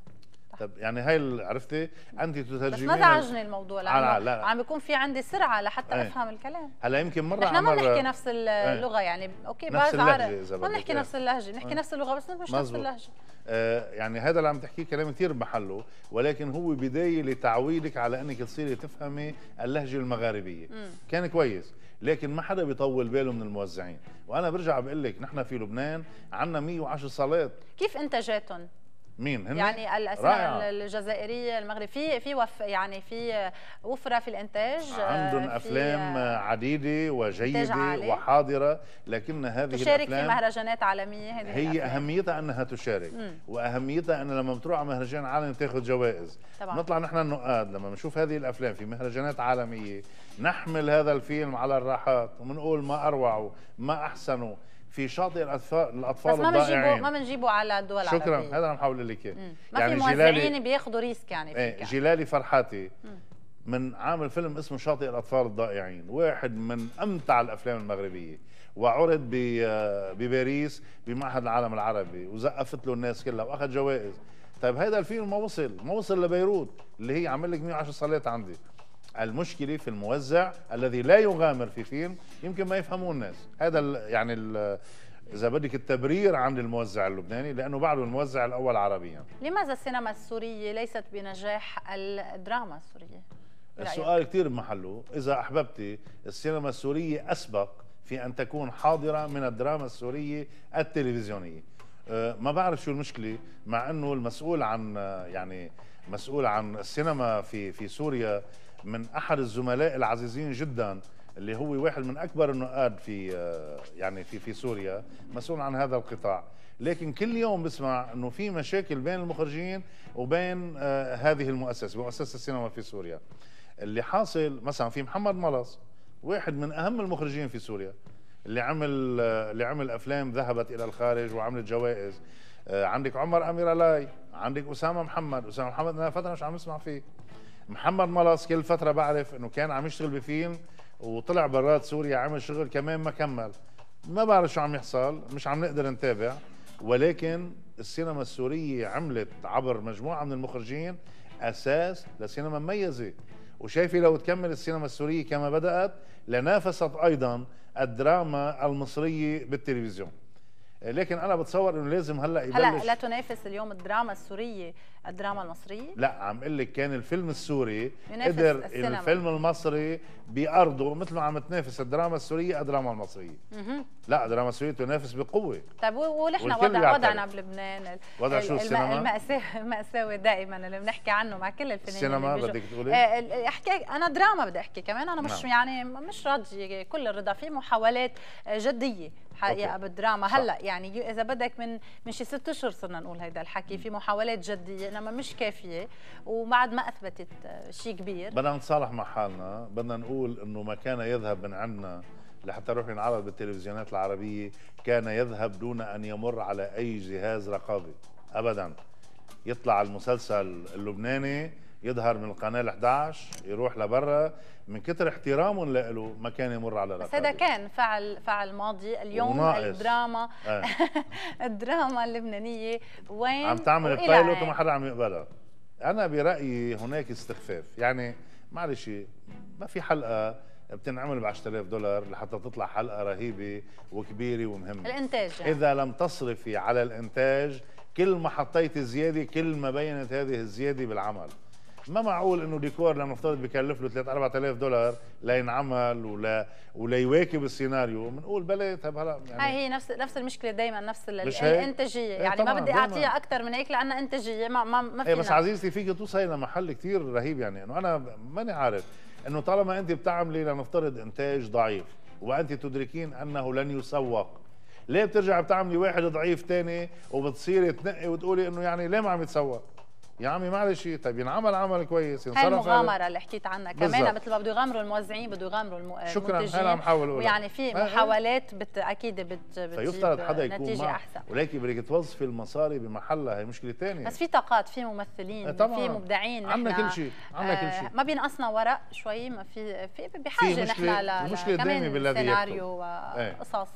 طب يعني هاي عرفتي انت تترجمين بس ما دعجني الموضوع آه، لا لا. عم بيكون في عندي سرعه لحتى ايه. افهم الكلام هلا يمكن مره احنا ما بنحكي نفس إيه. اللغه ايه. يعني اوكي نفس اللهجه ما بنحكي إيه. نفس اللهجه بنحكي ايه. نفس اللغه بس مش نفس اللهجه آه، يعني هذا اللي عم تحكيه كلام كثير بمحله ولكن هو بدايه لتعويدك على انك تصيري تفهمي اللهجه المغاربيه م. كان كويس لكن ما حدا بيطول باله من الموزعين وانا برجع بقول لك نحن في لبنان عندنا 110 صالات كيف انتجاتهم مين هن يعني الاسماء الجزائريه المغرب في في وف يعني في وفره في الانتاج عندهم افلام عديده وجيده وحاضره لكن هذه تشارك الافلام في مهرجانات عالميه هذه هي الأفلام. اهميتها انها تشارك مم. واهميتها انه لما بتروح على مهرجان عالمي تاخذ جوائز طبعا. نطلع نحن النقاد لما بنشوف هذه الافلام في مهرجانات عالميه نحمل هذا الفيلم على الراحات وبنقول ما اروعه ما احسنه في شاطئ الاطفال بس ما بنجيبه ما بنجيبه على الدول العربيه شكرا هذا انا محاول لك اياه ما يعني في موزعين بياخذوا ريسك يعني ايه جلالي فرحاتي مم. من عامل فيلم اسمه شاطئ الاطفال الضائعين واحد من امتع الافلام المغربيه وعرض بباريس بمعهد العالم العربي وزقفت له الناس كلها واخذ جوائز طيب هذا الفيلم ما وصل ما وصل لبيروت اللي هي عامل لك 110 صلاه عندي المشكله في الموزع الذي لا يغامر في فيلم يمكن ما يفهموه الناس هذا يعني اذا بدك التبرير عن الموزع اللبناني لانه بعده الموزع الاول عربيا لماذا السينما السوريه ليست بنجاح الدراما السوريه السؤال كثير محله اذا احببتي السينما السوريه اسبق في ان تكون حاضره من الدراما السوريه التلفزيونيه أه، ما بعرف شو المشكله مع انه المسؤول عن يعني مسؤول عن السينما في في سوريا من احد الزملاء العزيزين جدا اللي هو واحد من اكبر النقاد في آه، يعني في في سوريا مسؤول عن هذا القطاع لكن كل يوم بسمع انه في مشاكل بين المخرجين وبين آه، هذه المؤسسه مؤسسه السينما في سوريا اللي حاصل مثلا في محمد ملص واحد من اهم المخرجين في سوريا اللي عمل آه، اللي عمل افلام ذهبت الى الخارج وعملت جوائز عندك عمر امير عندك اسامه محمد اسامه محمد انا فتره مش عم اسمع فيه محمد ملص كل فتره بعرف انه كان عم يشتغل بفيلم وطلع برات سوريا عمل شغل كمان ما كمل ما بعرف شو عم يحصل مش عم نقدر نتابع ولكن السينما السوريه عملت عبر مجموعه من المخرجين اساس لسينما مميزه وشايفه لو تكمل السينما السوريه كما بدات لنافست ايضا الدراما المصريه بالتلفزيون لكن انا بتصور انه لازم هلا يبلش هلا لا تنافس اليوم الدراما السوريه الدراما المصريه لا عم اقول لك كان الفيلم السوري قدر السينما. الفيلم المصري بارضه مثل ما عم تنافس الدراما السوريه الدراما المصريه مه. لا الدراما السوريه تنافس بقوه طيب ونحن وضع وضعنا بلبنان وضع شو السينما المأساوي دائما اللي بنحكي عنه مع كل الفنانين السينما بدك تقولي آه، احكي انا دراما بدي احكي كمان انا مش نعم. يعني مش راضيه كل الرضا في محاولات آه، جديه حقيقه أوكي. بالدراما هلا يعني اذا بدك من من شي ست اشهر صرنا نقول هيدا الحكي في محاولات جديه انما مش كافيه وبعد ما اثبتت آه، شيء كبير بدنا نتصالح مع حالنا بدنا نقول انه ما كان يذهب من عندنا لحتى يروح ينعرض بالتلفزيونات العربيه كان يذهب دون ان يمر على اي جهاز رقابي ابدا يطلع المسلسل اللبناني يظهر من القناه ال 11 يروح لبرا من كتر احترامهم له ما كان يمر على الرقابه هذا كان فعل فعل ماضي اليوم الدراما اه. الدراما اللبنانيه وين عم تعمل بايلوت وما حدا عم يقبلها انا برايي هناك استخفاف يعني معلش ما في حلقه بتنعمل ب 10000 دولار لحتى تطلع حلقه رهيبه وكبيره ومهمه الانتاج يعني. اذا لم تصرفي على الانتاج كل ما حطيت زياده كل ما بينت هذه الزياده بالعمل ما معقول انه ديكور لما بكلف له 3 4000 دولار لينعمل ولا ولا يواكب السيناريو بنقول بلا طيب هلا يعني هي هي نفس نفس المشكله دائما نفس الانتاجيه إيه، يعني ما بدي اعطيها اكثر من هيك لانها انتاجيه ما ما, ما إيه، فينا بس عزيزتي فيك توصلي لمحل كثير رهيب يعني انه انا ماني عارف انه طالما انت بتعملي لنفترض انتاج ضعيف وانت تدركين انه لن يسوق ليه بترجع بتعملي واحد ضعيف ثاني وبتصيري تنقي وتقولي انه يعني ليه ما عم يتسوق يا عمي معلش طيب ينعمل عمل كويس ينصرف هاي المغامره اللي حكيت عنها كمان مثل ما بده يغامروا الموزعين بده يغامروا المنتجين شكرا انا عم حاول اقول يعني في محاولات بت... اكيد بت... فيفترض حدا يكون نتيجه احسن ولكن بدك توظفي المصاري بمحلها هي مشكله ثانيه بس في طاقات في ممثلين آه، في مبدعين عندنا كل شيء عندنا كل آه، شيء ما بينقصنا ورق شوي ما في في بحاجه نحن ل كمان سيناريو إيه. وقصص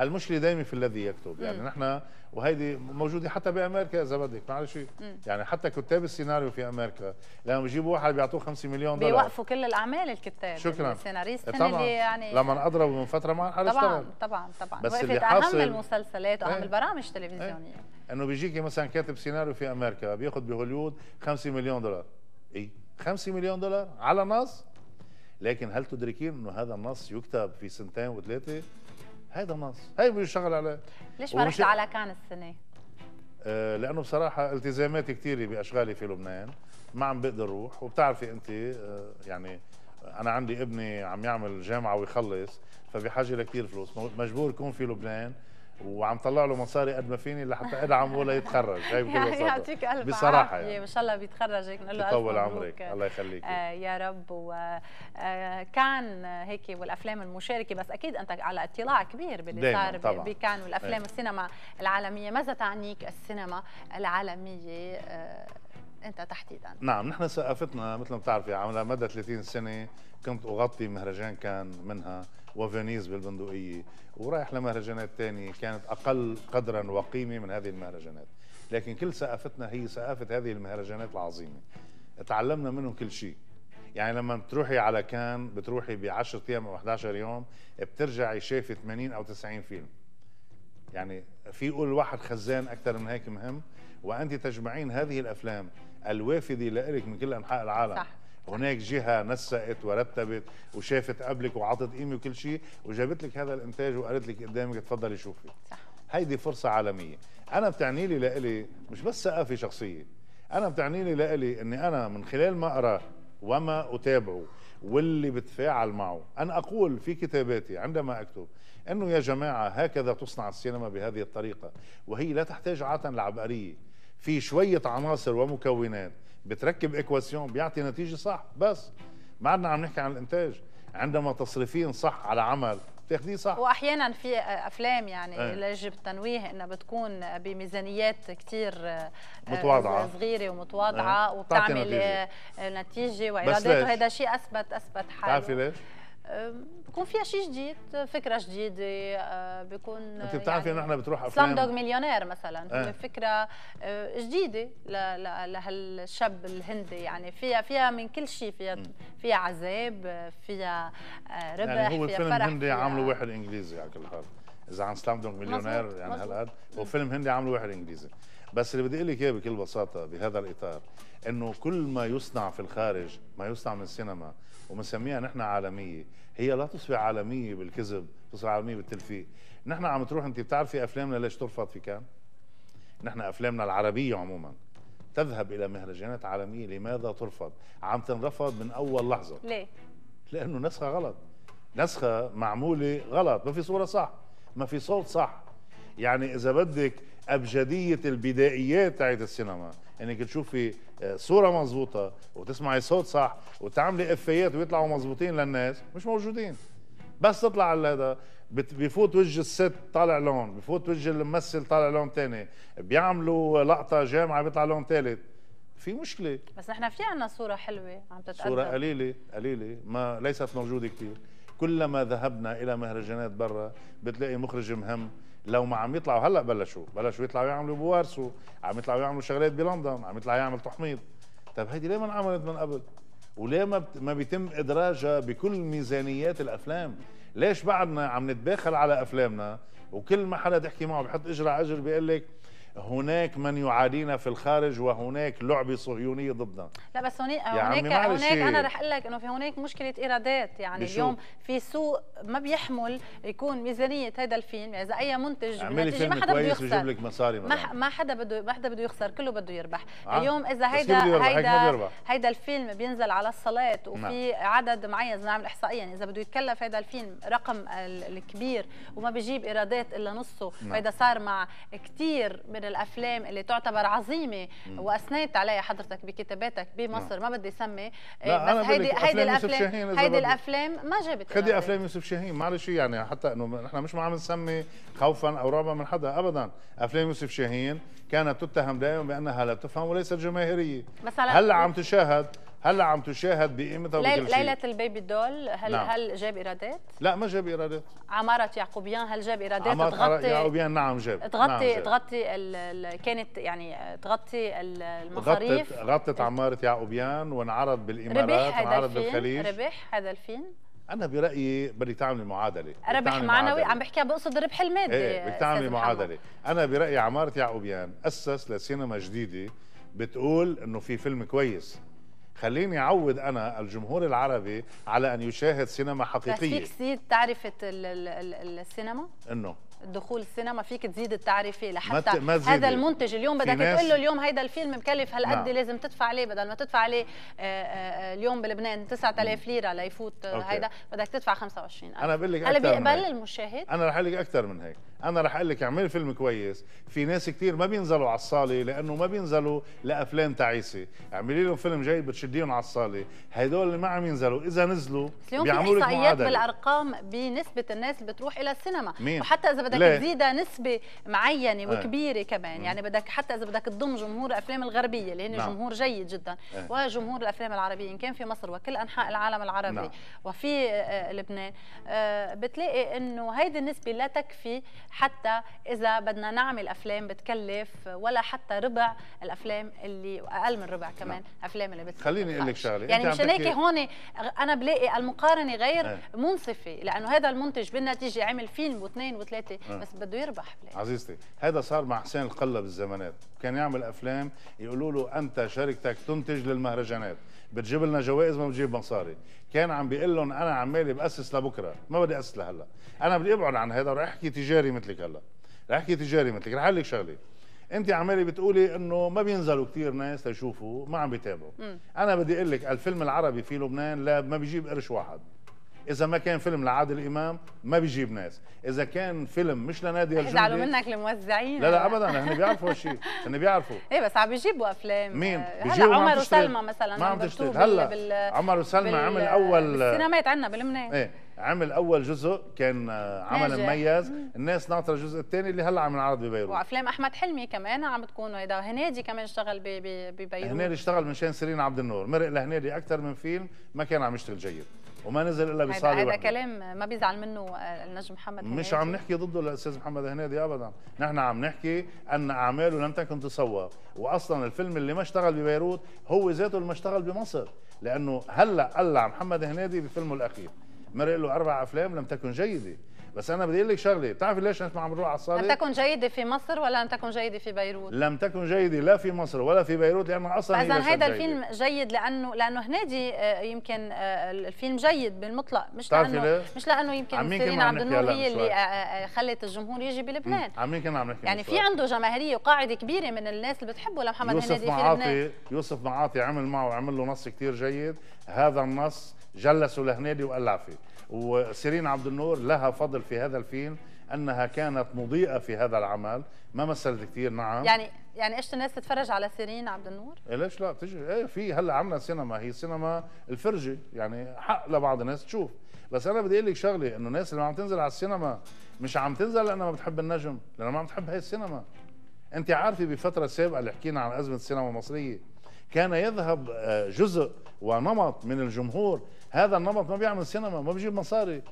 المشكله دائما في الذي يكتب يعني نعم. نحن وهيدي موجوده حتى بامريكا اذا بدك معلش يعني حتى كتاب السيناريو في امريكا لما بيجيبوا واحد بيعطوه 5 مليون دولار بيوقفوا كل الاعمال الكتاب يعني شكرا السيناريست اللي يعني لما انقضروا من فتره ما حدا طبعا طبعا طبعا بس اللي حاصل اهم المسلسلات واهم إيه. البرامج التلفزيونيه إيه. انه بيجيكي مثلا كاتب سيناريو في امريكا بياخذ بهوليود 5 مليون دولار اي 5 مليون دولار على نص لكن هل تدركين انه هذا النص يكتب في سنتين وثلاثه هيدا نص هي بيشتغل عليه ليش ما رحت على كان السنه؟ آه لانه بصراحه التزاماتي كثيره باشغالي في لبنان ما عم بقدر اروح وبتعرفي انت آه يعني انا عندي ابني عم يعمل جامعه ويخلص فبحاجه لكثير فلوس مجبور يكون في لبنان وعم طلع له مصاري قد ما فيني لحتى ادعمه ولا يتخرج هي بكل يعني يعطيك الف بصراحه يعني. ان شاء الله بيتخرج هيك نقول له يطول عمرك الله يخليك آه يا رب وكان آه، هيك والافلام المشاركه بس اكيد انت على اطلاع كبير باللي صار بكان والافلام ايه. السينما العالميه ماذا تعنيك السينما العالميه آه انت تحديدا نعم نحن ثقافتنا مثل ما بتعرفي على مدى 30 سنه كنت اغطي مهرجان كان منها وفينيز بالبندقية ورايح لمهرجانات تانية كانت أقل قدرا وقيمة من هذه المهرجانات لكن كل ثقافتنا هي ثقافة هذه المهرجانات العظيمة تعلمنا منهم كل شيء يعني لما بتروحي على كان بتروحي ب 10 ايام او 11 يوم بترجعي شايفه 80 او 90 فيلم يعني في يقول واحد خزان اكثر من هيك مهم وانت تجمعين هذه الافلام الوافده لك من كل انحاء العالم صح. هناك جهه نسقت ورتبت وشافت قبلك وعطت قيمه وكل شيء وجابت لك هذا الانتاج وقالت لك قدامك تفضلي شوفي صح هيدي فرصه عالميه انا بتعني لي لإلي مش بس ثقافه شخصيه انا بتعني لي لإلي اني انا من خلال ما اقرا وما اتابعه واللي بتفاعل معه أنا أقول في كتاباتي عندما أكتب أنه يا جماعة هكذا تصنع السينما بهذه الطريقة وهي لا تحتاج عادة لعبقرية في شوية عناصر ومكونات بتركب ايكواسيون بيعطي نتيجه صح بس ما عدنا عم نحكي عن الانتاج عندما تصرفين صح على عمل تاخذيه صح واحيانا في افلام يعني ايه. يجب التنويه انها بتكون بميزانيات كثير آه، متواضعه صغيره ومتواضعه ايه. وبتعمل نتيجه, آه، نتيجة وايرادات وهذا شيء اثبت اثبت حاله بتعرفي ليش؟ بكون فيها شيء جديد فكره جديده أه، بكون انت بتعرفي يعني نحن بتروح افلام سلام دوغ مليونير مثلا اه. فكره أه، جديده لهالشاب الهندي يعني فيها فيها من كل شيء فيها فيها عذاب فيها أه، ربح يعني هو فيها فيلم فرح هندي عامله واحد انجليزي على كل حال اذا عن سلام دوغ مليونير يعني هالقد هو فيلم هندي عامله واحد انجليزي بس اللي بدي اقول لك اياه بكل بساطه بهذا الاطار انه كل ما يصنع في الخارج ما يصنع من السينما وبنسميها نحن عالميه هي لا تصبح عالميه بالكذب تصبح عالميه بالتلفيق نحن عم تروح انت بتعرفي افلامنا ليش ترفض في كان نحن افلامنا العربيه عموما تذهب الى مهرجانات عالميه لماذا ترفض عم تنرفض من اول لحظه ليه لانه نسخه غلط نسخه معموله غلط ما في صوره صح ما في صوت صح يعني اذا بدك ابجديه البدائيات تاعت السينما انك يعني تشوفي آه، صوره مضبوطه وتسمعي صوت صح وتعملي افيات ويطلعوا مضبوطين للناس مش موجودين بس تطلع على هذا بفوت وجه الست طالع لون بفوت وجه الممثل طالع لون ثاني بيعملوا لقطه جامعه بيطلع لون ثالث في مشكله بس نحن في عنا صوره حلوه عم تتقدم صوره قليله قليله ما ليست موجوده كثير كلما ذهبنا الى مهرجانات برا بتلاقي مخرج مهم لو ما عم يطلعوا هلا بلشوا بلشوا يطلعوا يعملوا بوارسو عم يطلعوا يعملوا شغلات بلندن عم يطلعوا يعمل تحميض طيب هيدي ليه ما انعملت من قبل وليه ما بت... ما بيتم ادراجها بكل ميزانيات الافلام ليش بعدنا عم نتباخل على افلامنا وكل ما حدا تحكي معه بحط اجر على اجر بيقول لك هناك من يعادينا في الخارج وهناك لعبه صهيونيه ضدنا لا بس يعني هناك, هناك انا رح اقول لك انه في هناك مشكله ايرادات يعني بشو. اليوم في سوق ما بيحمل يكون ميزانيه هذا الفيلم اذا اي منتج بنتيجه ما حدا بده يخسر لك مصاري ما, ما حدا بده ما حدا بده يخسر كله بده يربح آه. اليوم اذا هيدا هيدا هيدا الفيلم بينزل على الصلاه وفي نعم. عدد معين نعمل احصائيا يعني اذا بده يتكلف هذا الفيلم رقم الكبير وما بيجيب ايرادات الا نصه نعم. هيدا صار مع كثير من من الافلام اللي تعتبر عظيمه واثنيت عليها حضرتك بكتاباتك بمصر نعم. ما بدي اسمي بس هيدي هيدي الافلام هيدي الافلام ما جابت خدي افلام يوسف شاهين معلش يعني حتى انه نحن مش ما عم نسمي خوفا او رعبا من حدا ابدا افلام يوسف شاهين كانت تتهم دائما بانها لا تفهم وليست جماهيريه هلا عم تشاهد هلا عم تشاهد بقيمتها ليل ليله البيبي دول هل نعم. هل جاب ايرادات؟ لا ما جاب ايرادات عماره يعقوبيان هل جاب ايرادات عمارة يعقوبيان نعم جاب نعم، تغطي نعم جاب. تغطي ال... كانت يعني تغطي المصاريف غطت غطت عماره يعقوبيان وانعرض بالامارات وانعرض بالخليج ربح هذا الفين انا برايي بدك تعملي معادله ربح معنوي عم بحكي بقصد الربح المادي ايه بدك تعملي معادله انا برايي عماره يعقوبيان اسس لسينما جديده بتقول انه في فيلم كويس خليني أعود أنا الجمهور العربي على أن يشاهد سينما حقيقية فيك تزيد تعرفة السينما؟ إنه دخول السينما فيك تزيد التعريفه لحتى ما ت... ما هذا المنتج اليوم بدك تقول له اليوم هيدا الفيلم مكلف هالقد نعم. لازم تدفع عليه بدل ما تدفع عليه آه، آه، آه، اليوم بلبنان 9000 ليره ليفوت هيدا بدك تدفع 25000 انا بقول لك هل بيقبل المشاهد؟ انا رح اقول لك اكثر من هيك انا رح اقول لك اعملي فيلم كويس في ناس كثير ما بينزلوا على الصاله لانه ما بينزلوا لافلام تعيسه اعملي لهم فيلم جيد بتشديهم على الصاله هدول اللي ما عم ينزلوا اذا نزلوا بيعملوا لك احصائيات بالارقام بنسبه الناس اللي بتروح الى السينما مين؟ وحتى اذا بدك تزيدها نسبه معينه آه. وكبيره آه. كمان يعني بدك حتى اذا بدك تضم جمهور الافلام الغربيه اللي هن نعم. جمهور جيد جدا آه. وجمهور الافلام العربيه ان كان في مصر وكل انحاء العالم العربي نعم. وفي آه، آه، لبنان بتلاقي انه هيدي النسبه لا تكفي حتى اذا بدنا نعمل افلام بتكلف ولا حتى ربع الافلام اللي اقل من ربع كمان نعم. افلام اللي بتكلف خليني اقول لك آه. شغله يعني مشان هيك هون انا بلاقي المقارنه غير اه. منصفه لانه هذا المنتج بالنتيجه عمل فيلم واثنين وثلاثه اه. بس بده يربح بلاقي. عزيزتي هذا صار مع حسين القلب بالزمانات كان يعمل افلام يقولوا له انت شركتك تنتج للمهرجانات بتجيب لنا جوائز ما بتجيب مصاري كان عم بيقول لهم انا عمالي باسس لبكره ما بدي اسس لهلا انا بدي ابعد عن هذا وراح احكي تجاري مثلك هلا رح احكي تجاري مثلك رح اقول لك شغله انت عمالي بتقولي انه ما بينزلوا كثير ناس ليشوفوا ما عم بيتابعوا انا بدي اقول لك الفيلم العربي في لبنان لا ما بيجيب قرش واحد اذا ما كان فيلم لعادل امام ما بيجيب ناس اذا كان فيلم مش لنادي الجندي يزعلوا منك الموزعين لا لا ابدا هن بيعرفوا هالشيء هن بيعرفوا ايه بس عم بيجيبوا افلام مين آه، بيجيبوا هلا عمر وسلمى مثلا ما عم تشتغل هلا بال... عمر وسلمى بال... عمل اول بالسينمات عندنا بلبنان ايه عمل اول جزء كان آه، عمل ناجح. مميز الناس ناطره الجزء الثاني اللي هلا عم ينعرض ببيروت وافلام احمد حلمي كمان عم تكون هيدا هنادي كمان اشتغل ببيروت هنادي اشتغل من شان سيرين عبد النور مرق لهنادي اكثر من فيلم ما كان عم يشتغل جيد وما نزل الا بصاله هذا كلام ما بيزعل منه النجم محمد هنادي مش عم نحكي ضده الاستاذ محمد هنادي ابدا نحن عم نحكي ان اعماله لم تكن تصور واصلا الفيلم اللي ما اشتغل ببيروت هو ذاته اللي ما اشتغل بمصر لانه هلا قلع محمد هنادي بفيلمه الاخير مرق له اربع افلام لم تكن جيده بس انا بدي اقول لك شغله بتعرفي ليش نحن عم نروح على الصاله؟ لم تكن جيده في مصر ولا لم تكن جيده في بيروت؟ لم تكن جيده لا في مصر ولا في بيروت لانه اصلا اذا هذا الفيلم جيد لانه لانه هنادي آه، يمكن آه، الفيلم جيد بالمطلق مش لانه مش لانه يمكن سيرين عبد النور هي اللي آه، خلت الجمهور يجي بلبنان عم كنا عم نحكي يعني في عنده جماهيريه وقاعده كبيره من الناس اللي بتحبه لمحمد هنادي في لبنان يوسف معاطي عمل معه وعمل له نص كثير جيد هذا النص جلسوا لهنادي وقلع فيه وسيرين عبد النور لها فضل في هذا الفيلم انها كانت مضيئه في هذا العمل ما مثلت كثير نعم يعني يعني ايش الناس تتفرج على سيرين عبد النور إيه ليش لا بتجي ايه في هلا عملنا سينما هي سينما الفرجه يعني حق لبعض الناس تشوف بس انا بدي اقول لك شغله انه الناس اللي ما عم تنزل على السينما مش عم تنزل لانها ما بتحب النجم لانها ما عم تحب هي السينما انت عارفه بفتره سابقه اللي حكينا عن ازمه السينما المصريه كان يذهب آه، جزء ونمط من الجمهور هذا النمط ما بيعمل سينما ما بيجيب مصاري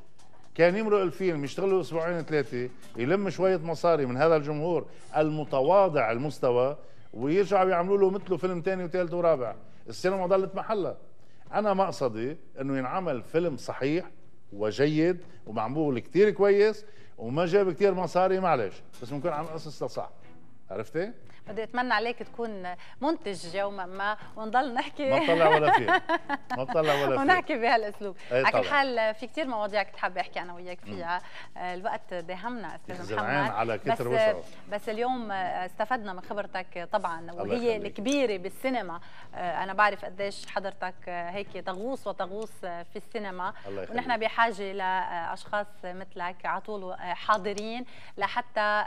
كان يمرق الفيلم يشتغل اسبوعين ثلاثه يلم شويه مصاري من هذا الجمهور المتواضع المستوى ويرجعوا يعملوا له مثله فيلم ثاني وثالث ورابع السينما ضلت محلها انا مقصدي انه ينعمل فيلم صحيح وجيد ومعمول كثير كويس وما جاب كثير مصاري معلش بس بنكون عم قصص صح عرفتي بدي اتمنى عليك تكون منتج يوما ما ونضل نحكي ما بطلع ولا فيه ما بطلع ولا فيه ونحكي بهالاسلوب إيه، على كل حال في كثير مواضيع كنت حابه احكي انا وياك فيها آه، الوقت داهمنا استاذ محمد على كثر بس, بس اليوم آه، استفدنا من خبرتك طبعا وهي الكبيره بالسينما آه، انا بعرف قديش حضرتك هيك تغوص وتغوص في السينما الله يخليك. ونحن بحاجه لاشخاص مثلك على طول حاضرين لحتى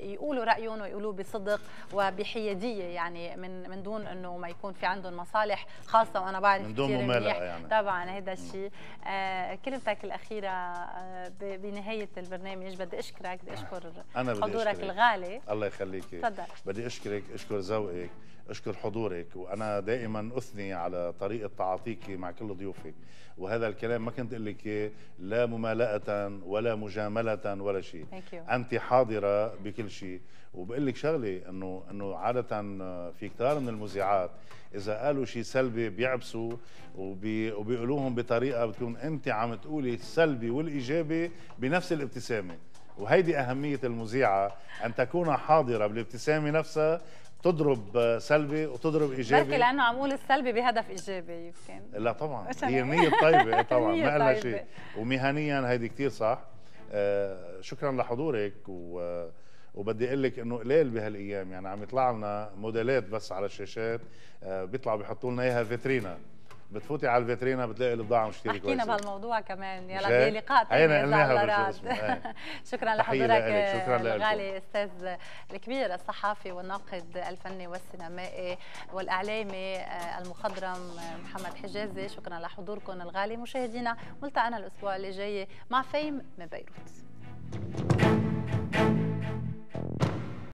يقولوا رايهم ويقولوا بصدق وبحياديه يعني من من دون انه ما يكون في عندهم مصالح خاصه وانا بعرف من دون ممالحه يعني طبعا هذا الشيء آه كلمتك الاخيره آه بنهايه البرنامج بدي اشكرك بدي اشكر أنا بدي حضورك أشكرك. الغالي الله يخليك تفضل بدي اشكرك اشكر ذوقك اشكر حضورك وانا دائما اثني على طريقه تعاطيك مع كل ضيوفك وهذا الكلام ما كنت اقول لك لا ممالاه ولا مجامله ولا شيء انت حاضره بكل شيء وبقول لك شغله انه انه عاده آه، في كثار من المذيعات اذا قالوا شيء سلبي بيعبسوا وبي وبيقولوهم بطريقه بتكون انت عم تقولي السلبي والايجابي بنفس الابتسامه وهيدي اهميه المذيعه ان تكون حاضره بالابتسامه نفسها تضرب آه، سلبي وتضرب ايجابي بركي لانه عم السلبي بهدف ايجابي يمكن لا طبعا هي النيه يعني. الطيبه آه، طبعا ما لها شيء ومهنيا هيدي كثير صح آه شكرا لحضورك و وبدي اقول لك انه قليل بهالايام يعني عم يطلع لنا موديلات بس على الشاشات آه، بيطلعوا بيحطوا لنا اياها فيترينا بتفوتي على الفيترينا بتلاقي البضاعه مشتري كويس حكينا بهالموضوع كمان يلا في لقاء ثاني أيوة، قلناها أيوة. شكرا لحضرتك شكرا الغالي آه، استاذ الكبير الصحافي والناقد الفني والسينمائي والاعلامي آه، المخضرم محمد حجازي شكرا لحضوركم الغالي مشاهدينا ملتقانا الاسبوع اللي جاي مع فيم من بيروت Thank you.